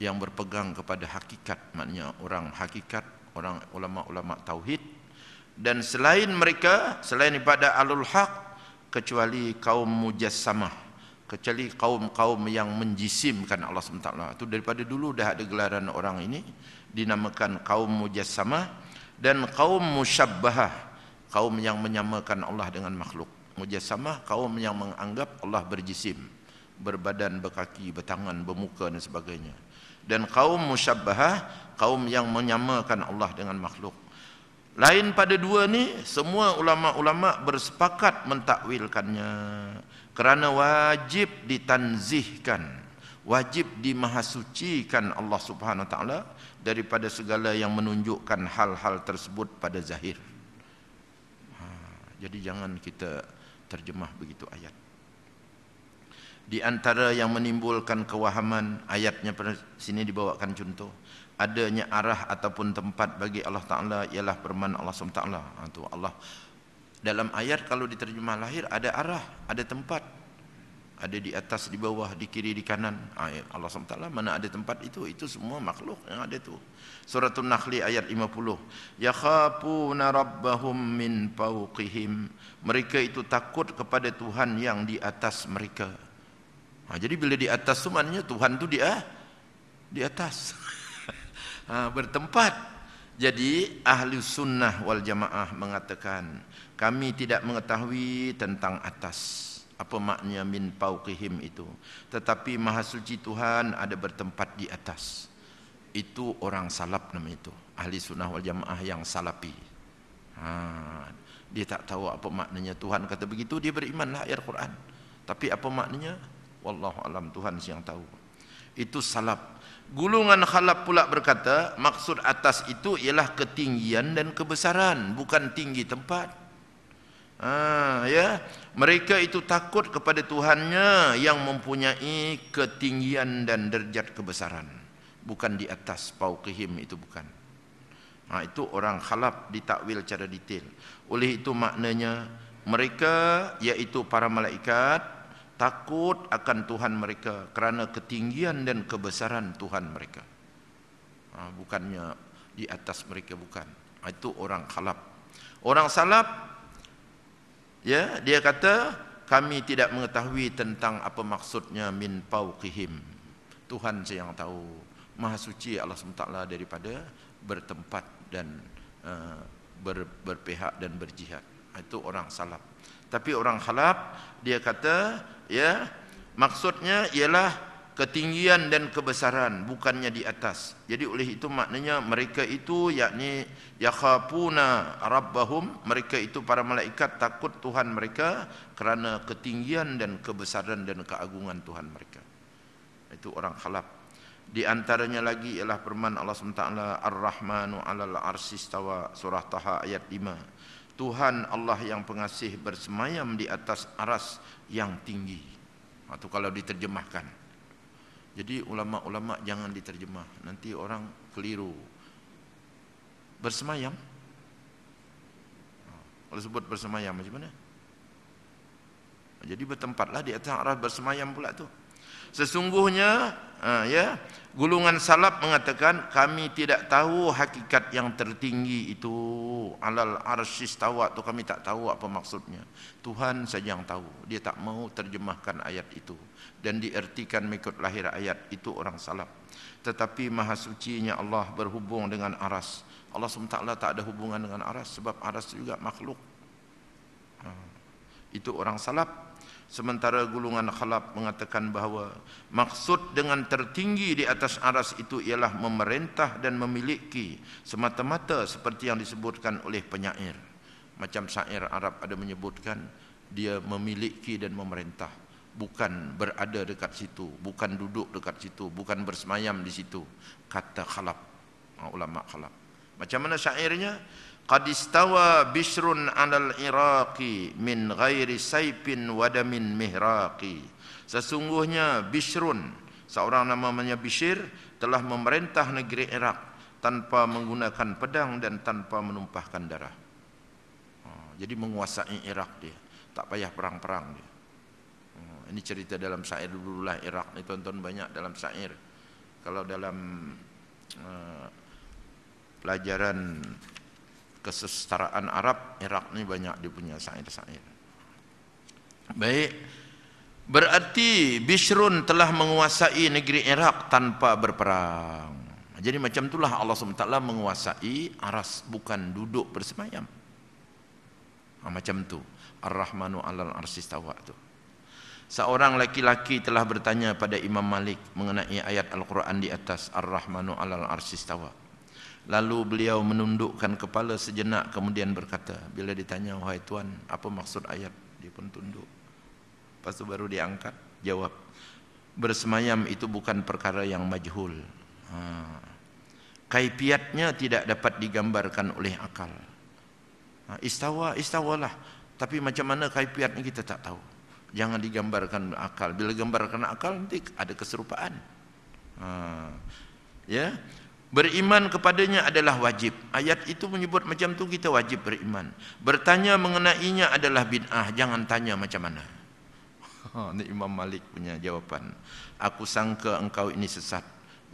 yang berpegang kepada hakikat maknanya orang hakikat orang ulama-ulama tauhid dan selain mereka selain daripada alul haq kecuali kaum mujassamah kecuali kaum-kaum yang menjisimkan Allah SWT itu daripada dulu dah ada gelaran orang ini dinamakan kaum mujassamah dan kaum musyabbahah kaum yang menyamakan Allah dengan makhluk mujassamah kaum yang menganggap Allah berjisim berbadan, berkaki, bertangan, bermuka dan sebagainya dan kaum musyabbahah kaum yang menyamakan Allah dengan makhluk lain pada dua ni semua ulama-ulama bersepakat mentakwilkannya kerana wajib ditanzihkan, wajib dimahasucikan Allah Subhanahu taala daripada segala yang menunjukkan hal-hal tersebut pada zahir. Ha, jadi jangan kita terjemah begitu ayat. Di antara yang menimbulkan kewahaman ayatnya sini dibawakan contoh adanya arah ataupun tempat bagi Allah Taala ialah permen Allah SWT Taala. Itu ha, Allah dalam ayat kalau diterjemah lahir ada arah, ada tempat. Ada di atas, di bawah, di kiri, di kanan. Ayat ha, Allah SWT mana ada tempat itu. Itu semua makhluk yang ada itu. Suratul Nakhli ayat 50. Yakhapuna rabbahum min pauqihim. Mereka itu takut kepada Tuhan yang di atas mereka. Ha, jadi bila di atas itu maknanya Tuhan itu dia eh, di atas. Ah, bertempat. Jadi ahli sunnah wal jamaah mengatakan kami tidak mengetahui tentang atas apa maknanya min pauqihim itu tetapi maha suci Tuhan ada bertempat di atas itu orang salap nama itu ahli sunnah wal jamaah yang salapi. ha, dia tak tahu apa maknanya Tuhan kata begitu dia beriman lah ayat Quran tapi apa maknanya wallahu alam Tuhan yang tahu itu salap. Gulungan khalaf pula berkata, maksud atas itu ialah ketinggian dan kebesaran, bukan tinggi tempat. Ha, ya. Mereka itu takut kepada Tuhannya yang mempunyai ketinggian dan derjat kebesaran. Bukan di atas, pauqihim itu bukan. Ha, itu orang khalaf ditakwil secara detail. Oleh itu maknanya, mereka iaitu para malaikat takut akan Tuhan mereka kerana ketinggian dan kebesaran Tuhan mereka. Ha, bukannya di atas mereka bukan. Ha, itu orang kalap. Orang salap. ya dia kata kami tidak mengetahui tentang apa maksudnya min pauqihim. Tuhan saja yang tahu. Maha suci Allah SWT daripada bertempat dan uh, ber, berpihak dan berjihad. Ha, itu orang salap. Tapi orang khalaf dia kata ya maksudnya ialah ketinggian dan kebesaran bukannya di atas jadi oleh itu maknanya mereka itu yakni yakhafuna rabbahum mereka itu para malaikat takut Tuhan mereka kerana ketinggian dan kebesaran dan keagungan Tuhan mereka itu orang khalaf di antaranya lagi ialah firman Allah Taala Ar-Rahmanu alal arsistawa surah Taha ayat 5 Tuhan Allah yang pengasih bersemayam di atas aras yang tinggi. Atau ha, kalau diterjemahkan. Jadi ulama-ulama jangan diterjemah. Nanti orang keliru. Bersemayam. Kalau sebut bersemayam macam mana? Jadi bertempatlah di atas aras bersemayam pula tu. Sesungguhnya Ha, ya gulungan salaf mengatakan kami tidak tahu hakikat yang tertinggi itu alal arsis tawa tu kami tak tahu apa maksudnya Tuhan saja yang tahu dia tak mau terjemahkan ayat itu dan diertikan mengikut lahir ayat itu orang salaf tetapi maha sucinya Allah berhubung dengan aras Allah SWT tak ada hubungan dengan aras sebab aras juga makhluk ha, itu orang salaf Sementara gulungan khalaf mengatakan bahawa maksud dengan tertinggi di atas aras itu ialah memerintah dan memiliki semata-mata seperti yang disebutkan oleh penyair. Macam syair Arab ada menyebutkan dia memiliki dan memerintah. Bukan berada dekat situ, bukan duduk dekat situ, bukan bersemayam di situ. Kata khalaf, ulama khalaf. Macam mana syairnya? Qadistawa istawa bishrun alal iraqi min ghairi saifin wadamin mihraqi. Sesungguhnya Bishrun, seorang namanya Bishir, telah memerintah negeri Irak tanpa menggunakan pedang dan tanpa menumpahkan darah. Oh, jadi menguasai Irak dia, tak payah perang-perang dia. Oh, ini cerita dalam syair lah Irak ni tonton banyak dalam syair. Kalau dalam uh, pelajaran kesetaraan Arab Irak ini banyak dia sair-sair. baik berarti Bishrun telah menguasai negeri Irak tanpa berperang jadi macam itulah Allah SWT menguasai aras bukan duduk bersemayam ha, macam tu Ar-Rahmanu alal arsistawa tu Seorang laki-laki telah bertanya pada Imam Malik mengenai ayat Al-Quran di atas Ar-Rahmanu alal arsistawa. Lalu beliau menundukkan kepala sejenak kemudian berkata, bila ditanya wahai tuan, apa maksud ayat? Dia pun tunduk. Lepas itu baru diangkat, jawab, bersemayam itu bukan perkara yang majhul. Ha. Kaipiatnya tidak dapat digambarkan oleh akal. Ha. istawa, istawalah. Tapi macam mana kaipiatnya kita tak tahu. Jangan digambarkan akal. Bila gambarkan akal nanti ada keserupaan. Ha. Ya, Beriman kepadanya adalah wajib. Ayat itu menyebut macam tu kita wajib beriman. Bertanya mengenainya adalah bid'ah. Jangan tanya macam mana. ini ha, Imam Malik punya jawapan. Aku sangka engkau ini sesat.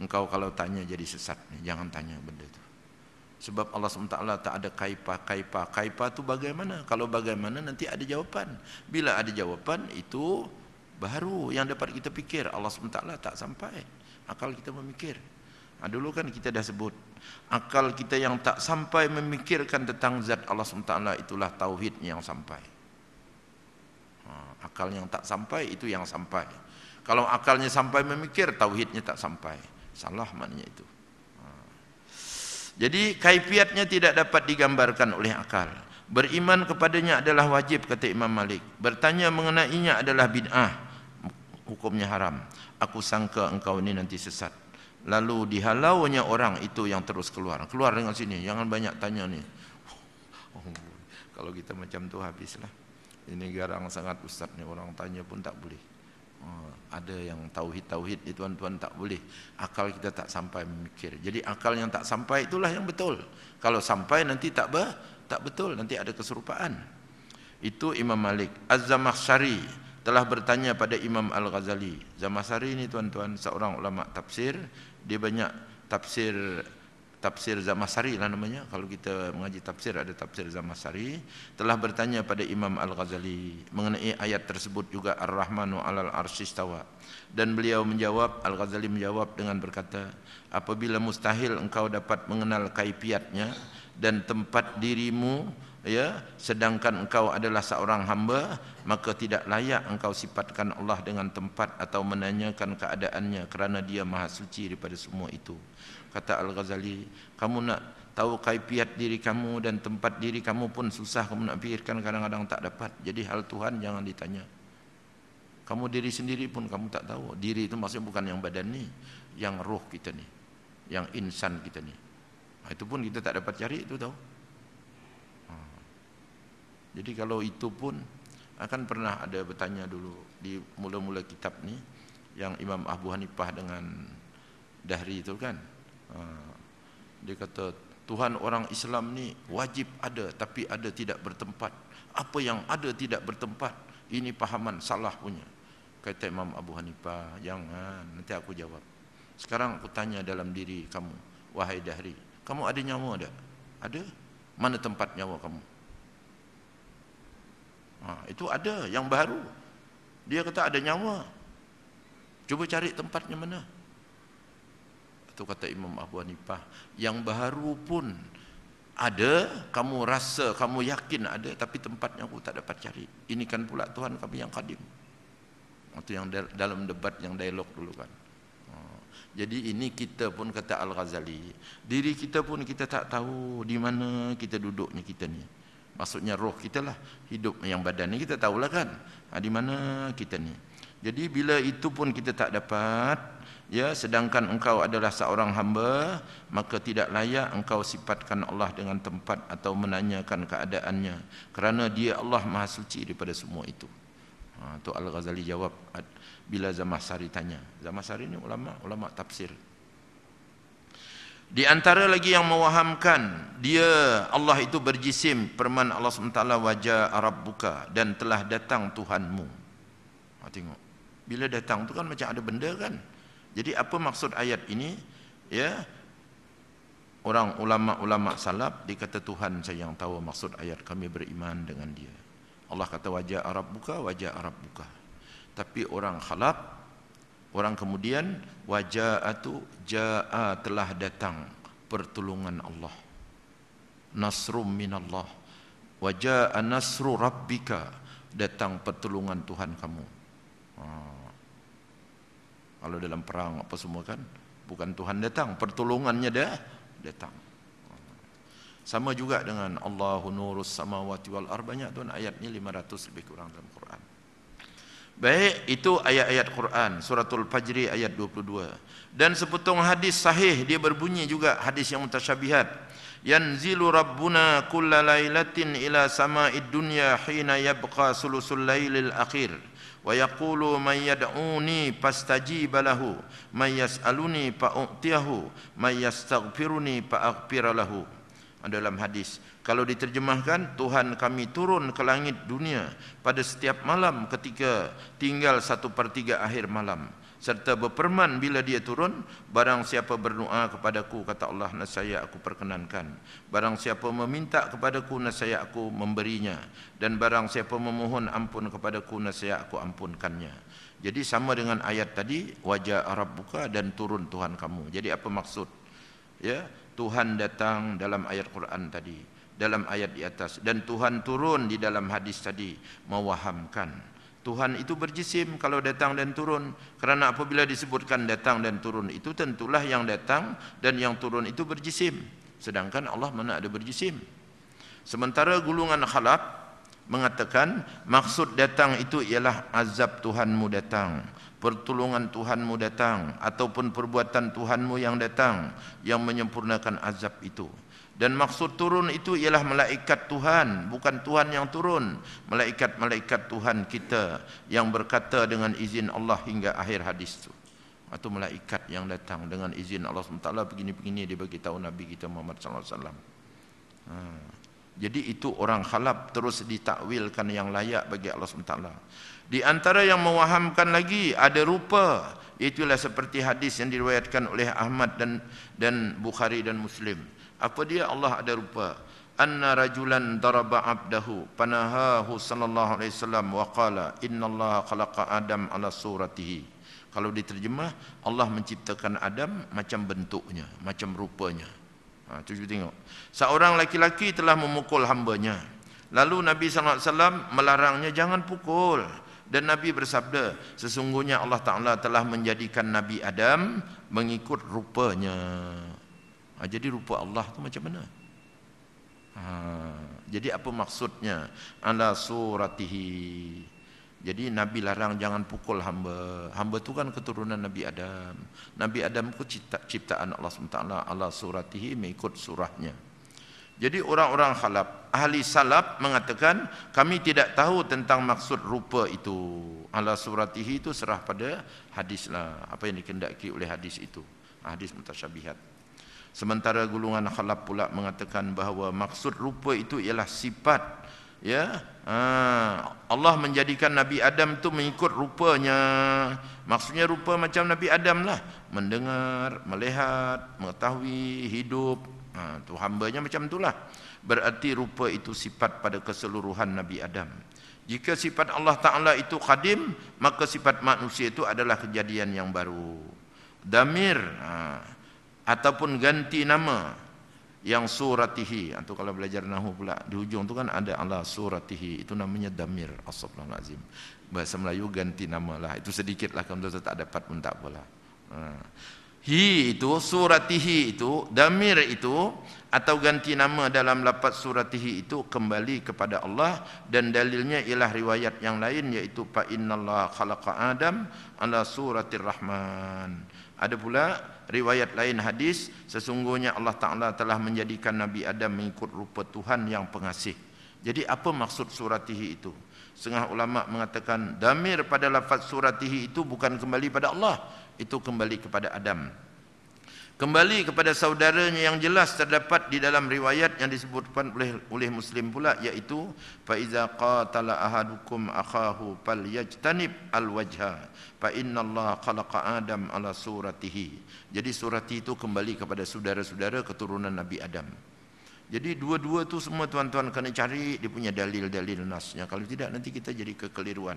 Engkau kalau tanya jadi sesat. Jangan tanya benda itu. Sebab Allah SWT tak ada kaipa, kaipa. Kaipa itu bagaimana? Kalau bagaimana nanti ada jawapan. Bila ada jawapan itu baru yang dapat kita pikir. Allah SWT tak sampai. Akal kita memikir. Ha, dulu kan kita dah sebut akal kita yang tak sampai memikirkan tentang zat Allah SWT itulah tauhid yang sampai ha, akal yang tak sampai itu yang sampai kalau akalnya sampai memikir tauhidnya tak sampai salah maknanya itu ha. jadi kaifiatnya tidak dapat digambarkan oleh akal beriman kepadanya adalah wajib kata Imam Malik bertanya mengenainya adalah bid'ah hukumnya haram aku sangka engkau ini nanti sesat lalu dihalaunya orang itu yang terus keluar keluar dengan sini jangan banyak tanya ni oh, kalau kita macam tu habislah ini garang sangat ustaz ni orang tanya pun tak boleh oh, ada yang tauhid tauhid itu tuan-tuan tak boleh akal kita tak sampai memikir jadi akal yang tak sampai itulah yang betul kalau sampai nanti tak ber, tak betul nanti ada keserupaan itu Imam Malik Az-Zamakhsyari telah bertanya pada Imam Al-Ghazali Zamakhsyari ini tuan-tuan seorang ulama tafsir dia banyak tafsir tafsir Zamasari lah namanya kalau kita mengaji tafsir ada tafsir Zamasari telah bertanya pada Imam Al-Ghazali mengenai ayat tersebut juga Ar-Rahmanu alal arsistawa dan beliau menjawab Al-Ghazali menjawab dengan berkata apabila mustahil engkau dapat mengenal kaifiatnya dan tempat dirimu ya sedangkan engkau adalah seorang hamba maka tidak layak engkau sifatkan Allah dengan tempat atau menanyakan keadaannya kerana dia maha suci daripada semua itu kata al-Ghazali kamu nak tahu kaifiat diri kamu dan tempat diri kamu pun susah kamu nak fikirkan kadang-kadang tak dapat jadi hal Tuhan jangan ditanya kamu diri sendiri pun kamu tak tahu diri itu maksudnya bukan yang badan ni yang roh kita ni yang insan kita ni itu pun kita tak dapat cari itu tahu jadi kalau itu pun akan pernah ada bertanya dulu di mula-mula kitab ni yang Imam Abu Hanifah dengan Dahri itu kan. Ha, dia kata Tuhan orang Islam ni wajib ada tapi ada tidak bertempat. Apa yang ada tidak bertempat ini pahaman salah punya. Kata Imam Abu Hanifah yang ha, nanti aku jawab. Sekarang aku tanya dalam diri kamu wahai Dahri, kamu ada nyawa tak? Ada? Mana tempat nyawa kamu? Ha, itu ada yang baru. Dia kata ada nyawa. Cuba cari tempatnya mana. Itu kata Imam Abu Hanifah. Yang baru pun ada. Kamu rasa, kamu yakin ada. Tapi tempatnya aku tak dapat cari. Ini kan pula Tuhan kami yang kadim. Itu yang dalam debat yang dialog dulu kan. Ha. Jadi ini kita pun kata Al-Ghazali. Diri kita pun kita tak tahu di mana kita duduknya kita ni maksudnya roh kita lah hidup yang badan ni kita tahulah kan ha, di mana kita ni jadi bila itu pun kita tak dapat ya sedangkan engkau adalah seorang hamba maka tidak layak engkau sifatkan Allah dengan tempat atau menanyakan keadaannya kerana dia Allah maha suci daripada semua itu ha, Tu Al-Ghazali jawab bila Zamasari tanya Zamasari ni ulama ulama tafsir di antara lagi yang mewahamkan dia Allah itu berjisim perman Allah SWT wajah Arab buka dan telah datang Tuhanmu. Ha, tengok. Bila datang tu kan macam ada benda kan. Jadi apa maksud ayat ini? Ya. Orang ulama-ulama salaf dikata Tuhan saya yang tahu maksud ayat kami beriman dengan dia. Allah kata wajah Arab buka, wajah Arab buka. Tapi orang khalaf orang kemudian waja'atu ja'a telah datang pertolongan Allah nasrum minallah waja'a nasru rabbika datang pertolongan Tuhan kamu ha. kalau dalam perang apa semua kan bukan Tuhan datang pertolongannya dah datang ha. sama juga dengan Allahu nurus samawati wal ar banyak tuan ayat ni 500 lebih kurang dalam Quran Baik, itu ayat-ayat Quran Suratul Fajri ayat 22. Dan sepotong hadis sahih dia berbunyi juga hadis yang mutasyabihat. Yanzilu Rabbuna kullalailatin ila sama'id dunya hina yabqa sulusul lailil akhir wa yaqulu may yad'uni fastajib lahu may yas'aluni fa'utiyahu may yastaghfiruni fa'aghfir lahu dalam hadis kalau diterjemahkan Tuhan kami turun ke langit dunia pada setiap malam ketika tinggal satu per tiga akhir malam serta berperman bila dia turun barang siapa berdoa kepadaku kata Allah nasaya aku perkenankan barang siapa meminta kepadaku nasaya aku memberinya dan barang siapa memohon ampun kepadaku nasaya aku ampunkannya jadi sama dengan ayat tadi wajah Arab buka dan turun Tuhan kamu jadi apa maksud ya Tuhan datang dalam ayat Quran tadi dalam ayat di atas dan Tuhan turun di dalam hadis tadi mewahamkan Tuhan itu berjisim kalau datang dan turun kerana apabila disebutkan datang dan turun itu tentulah yang datang dan yang turun itu berjisim sedangkan Allah mana ada berjisim sementara gulungan khalaf mengatakan maksud datang itu ialah azab Tuhanmu datang pertolongan Tuhanmu datang ataupun perbuatan Tuhanmu yang datang yang menyempurnakan azab itu dan maksud turun itu ialah malaikat Tuhan bukan Tuhan yang turun malaikat-malaikat Tuhan kita yang berkata dengan izin Allah hingga akhir hadis itu atau malaikat yang datang dengan izin Allah SWT begini-begini dia bagi Nabi kita Muhammad SAW hmm. Ha. jadi itu orang khalaf terus ditakwilkan yang layak bagi Allah SWT di antara yang mewahamkan lagi ada rupa itulah seperti hadis yang diriwayatkan oleh Ahmad dan dan Bukhari dan Muslim apa dia Allah ada rupa? Anna rajulan daraba abdahu panahahu sallallahu alaihi wasallam wa qala Allah khalaqa adam ala suratihi. Kalau diterjemah Allah menciptakan Adam macam bentuknya, macam rupanya. Ha, cuba tengok. Seorang laki-laki telah memukul hambanya. Lalu Nabi sallallahu alaihi wasallam melarangnya jangan pukul. Dan Nabi bersabda, sesungguhnya Allah Ta'ala telah menjadikan Nabi Adam mengikut rupanya. Ah, jadi rupa Allah tu macam mana? Ha, jadi apa maksudnya? Ala suratihi. Jadi Nabi larang jangan pukul hamba. Hamba tu kan keturunan Nabi Adam. Nabi Adam itu cipta, ciptaan Allah SWT. Ala suratihi mengikut surahnya. Jadi orang-orang khalaf, ahli salaf mengatakan kami tidak tahu tentang maksud rupa itu. Ala suratihi itu serah pada hadis lah. Apa yang dikendaki oleh hadis itu. Hadis mutasyabihat. Sementara gulungan khalaf pula mengatakan bahawa maksud rupa itu ialah sifat ya. Ha, Allah menjadikan Nabi Adam itu mengikut rupanya. Maksudnya rupa macam Nabi Adam lah. Mendengar, melihat, mengetahui, hidup. Ha, tu hambanya macam itulah. Berarti rupa itu sifat pada keseluruhan Nabi Adam. Jika sifat Allah Ta'ala itu khadim, maka sifat manusia itu adalah kejadian yang baru. Damir, ha ataupun ganti nama yang suratihi atau ah, kalau belajar nahu pula di hujung tu kan ada ala suratihi itu namanya damir asabul lazim bahasa Melayu ganti nama lah itu sedikit lah kalau tak dapat pun tak boleh ha. Ah. hi itu suratihi itu damir itu atau ganti nama dalam lapat suratihi itu kembali kepada Allah dan dalilnya ialah riwayat yang lain yaitu Pak Inna Allah khalaqa adam ala suratir rahman ada pula Riwayat lain hadis Sesungguhnya Allah Ta'ala telah menjadikan Nabi Adam mengikut rupa Tuhan yang pengasih Jadi apa maksud suratihi itu? Setengah ulama mengatakan Damir pada lafaz suratihi itu bukan kembali pada Allah Itu kembali kepada Adam Kembali kepada saudaranya yang jelas terdapat di dalam riwayat yang disebutkan oleh oleh Muslim pula yaitu fa iza qatala ahadukum akahu falyajtanib alwajha fa innallaha khalaqa adam ala suratihi. Jadi surat itu kembali kepada saudara-saudara keturunan Nabi Adam. Jadi dua-dua tu semua tuan-tuan kena cari dia punya dalil-dalil nasnya. Kalau tidak nanti kita jadi kekeliruan.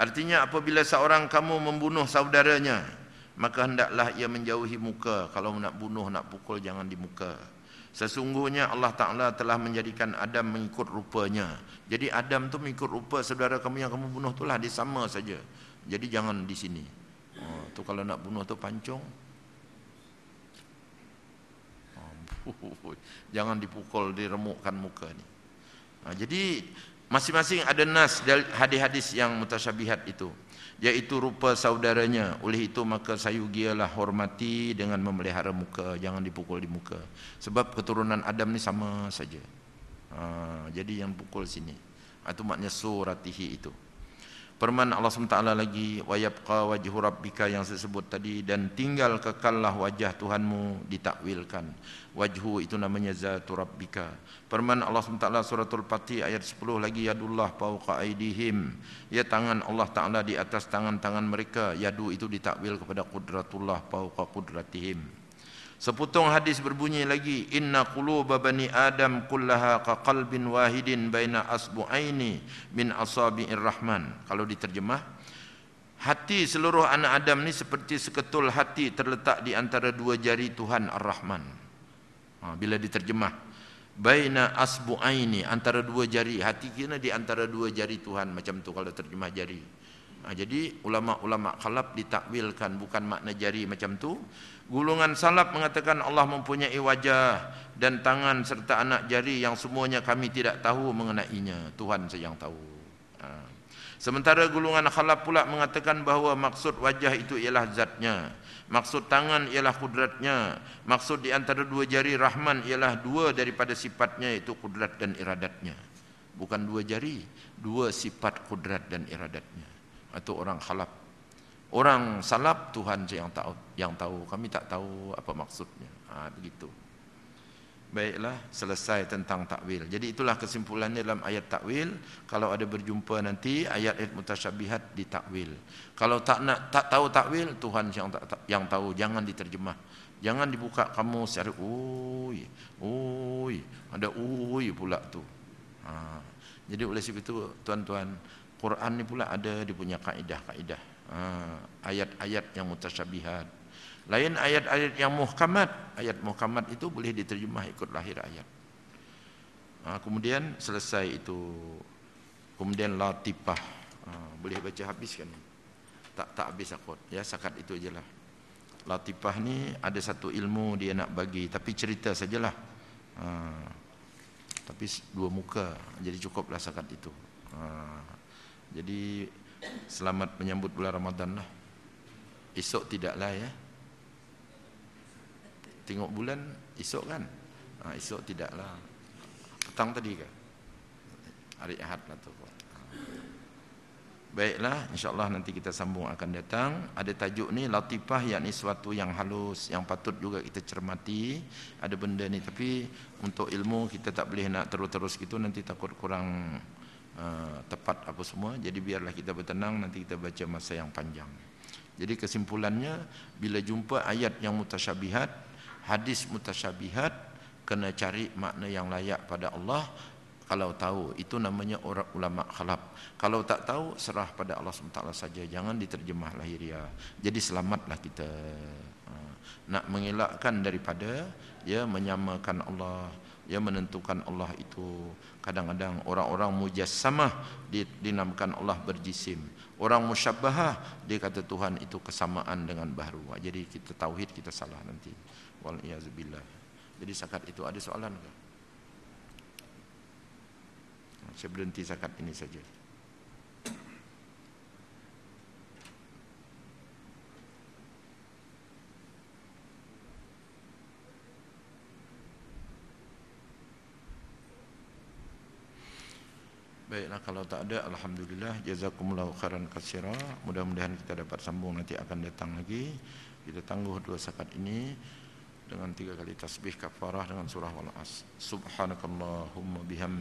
Artinya apabila seorang kamu membunuh saudaranya, maka hendaklah ia menjauhi muka kalau nak bunuh nak pukul jangan di muka sesungguhnya Allah taala telah menjadikan Adam mengikut rupanya jadi Adam tu mengikut rupa saudara kamu yang kamu bunuh tu lah dia sama saja jadi jangan di sini oh, tu kalau nak bunuh tu pancung oh, jangan dipukul diremukkan muka ni nah, jadi Masing-masing ada nas dari hadis-hadis yang mutasyabihat itu yaitu rupa saudaranya oleh itu maka sayugialah hormati dengan memelihara muka jangan dipukul di muka sebab keturunan Adam ni sama saja ha, jadi yang pukul sini itu ha, maknanya suratihi itu Permen Allah SWT lagi Wayabqa wajhu rabbika yang saya sebut tadi Dan tinggal kekallah wajah Tuhanmu ditakwilkan Wajhu itu namanya zatu rabbika Permen Allah SWT suratul pati ayat 10 lagi Yadullah pauqa aidihim Ya tangan Allah Ta'ala di atas tangan-tangan mereka Yadu itu ditakwil kepada kudratullah pauqa kudratihim Seputung hadis berbunyi lagi inna quluba bani adam kullaha ka qalbin wahidin baina asbu'aini min asabi'ir rahman. Kalau diterjemah hati seluruh anak Adam ni seperti seketul hati terletak di antara dua jari Tuhan Ar-Rahman. Ha, bila diterjemah baina asbu'aini antara dua jari hati kita di antara dua jari Tuhan macam tu kalau terjemah jari. Ha, jadi ulama-ulama kalab ditakwilkan bukan makna jari macam tu Gulungan salaf mengatakan Allah mempunyai wajah dan tangan serta anak jari yang semuanya kami tidak tahu mengenainya. Tuhan saja yang tahu. Ha. Sementara gulungan khalaf pula mengatakan bahawa maksud wajah itu ialah zatnya. Maksud tangan ialah kudratnya. Maksud di antara dua jari Rahman ialah dua daripada sifatnya itu kudrat dan iradatnya. Bukan dua jari, dua sifat kudrat dan iradatnya. Atau orang khalaf Orang salap Tuhan je yang tahu, yang tahu. Kami tak tahu apa maksudnya. Ha, begitu. Baiklah, selesai tentang takwil. Jadi itulah kesimpulannya dalam ayat takwil. Kalau ada berjumpa nanti ayat ayat mutasyabihat di takwil. Kalau tak nak tak tahu takwil, Tuhan yang tak, yang tahu. Jangan diterjemah. Jangan dibuka kamu secara Uyi, uyi, ada uyi pula tu. Ha. Jadi oleh sebab itu tuan-tuan, Quran ni pula ada dia punya kaedah-kaedah. Ah, ayat-ayat yang mutasyabihat lain ayat-ayat yang muhkamat ayat muhkamat itu boleh diterjemah ikut lahir ayat ah, kemudian selesai itu kemudian latifah ah, boleh baca habis kan tak tak habis aku ya sakat itu ajalah latifah ni ada satu ilmu dia nak bagi tapi cerita sajalah ha, tapi dua muka jadi cukuplah sakat itu ha, jadi Selamat menyambut bulan Ramadan lah. Esok tidak lah ya. Tengok bulan esok kan? Ha, esok tidak lah. Petang tadi ke? Hari Ahad lah tu. Ha. Baiklah, insyaAllah nanti kita sambung akan datang. Ada tajuk ni, latifah yakni sesuatu yang halus, yang patut juga kita cermati. Ada benda ni, tapi untuk ilmu kita tak boleh nak terus-terus gitu, nanti takut kurang... Eh, tepat apa semua jadi biarlah kita bertenang nanti kita baca masa yang panjang jadi kesimpulannya bila jumpa ayat yang mutasyabihat hadis mutasyabihat kena cari makna yang layak pada Allah kalau tahu itu namanya orang ulama khalaf kalau tak tahu serah pada Allah SWT saja jangan diterjemah lahiriah ya. jadi selamatlah kita eh, nak mengelakkan daripada ya menyamakan Allah ya menentukan Allah itu kadang-kadang orang-orang mujassamah dinamakan Allah berjisim orang musyabbahah dia kata Tuhan itu kesamaan dengan baharu ah, jadi kita tauhid kita salah nanti wal iazbillah jadi sakat itu ada soalan ke saya berhenti sakat ini saja Baiklah kalau tak ada Alhamdulillah Jazakumullah khairan kasira Mudah-mudahan kita dapat sambung nanti akan datang lagi Kita tangguh dua sakat ini Dengan tiga kali tasbih kafarah Dengan surah wal'as Subhanakallahumma biham Subhanakallahumma biham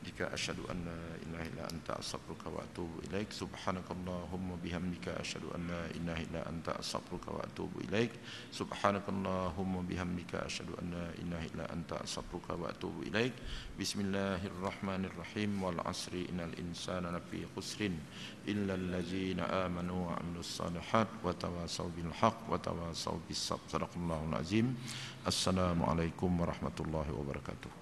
jika Ashadu an la ilaha illa anta astaghfiruka wa atubu ilaik subhanakallahumma bihamdika Ashadu an la ilaha illa anta astaghfiruka wa atubu ilaik subhanakallahumma bihamdika Ashadu an la ilaha illa anta astaghfiruka wa atubu ilaik bismillahirrahmanirrahim wal asri innal insana lafi khusrin illa allazina amanu wa amilus salihat wa tawasaw bil haqq wa tawasaw bis sabr sadaqallahul azim assalamualaikum warahmatullahi wabarakatuh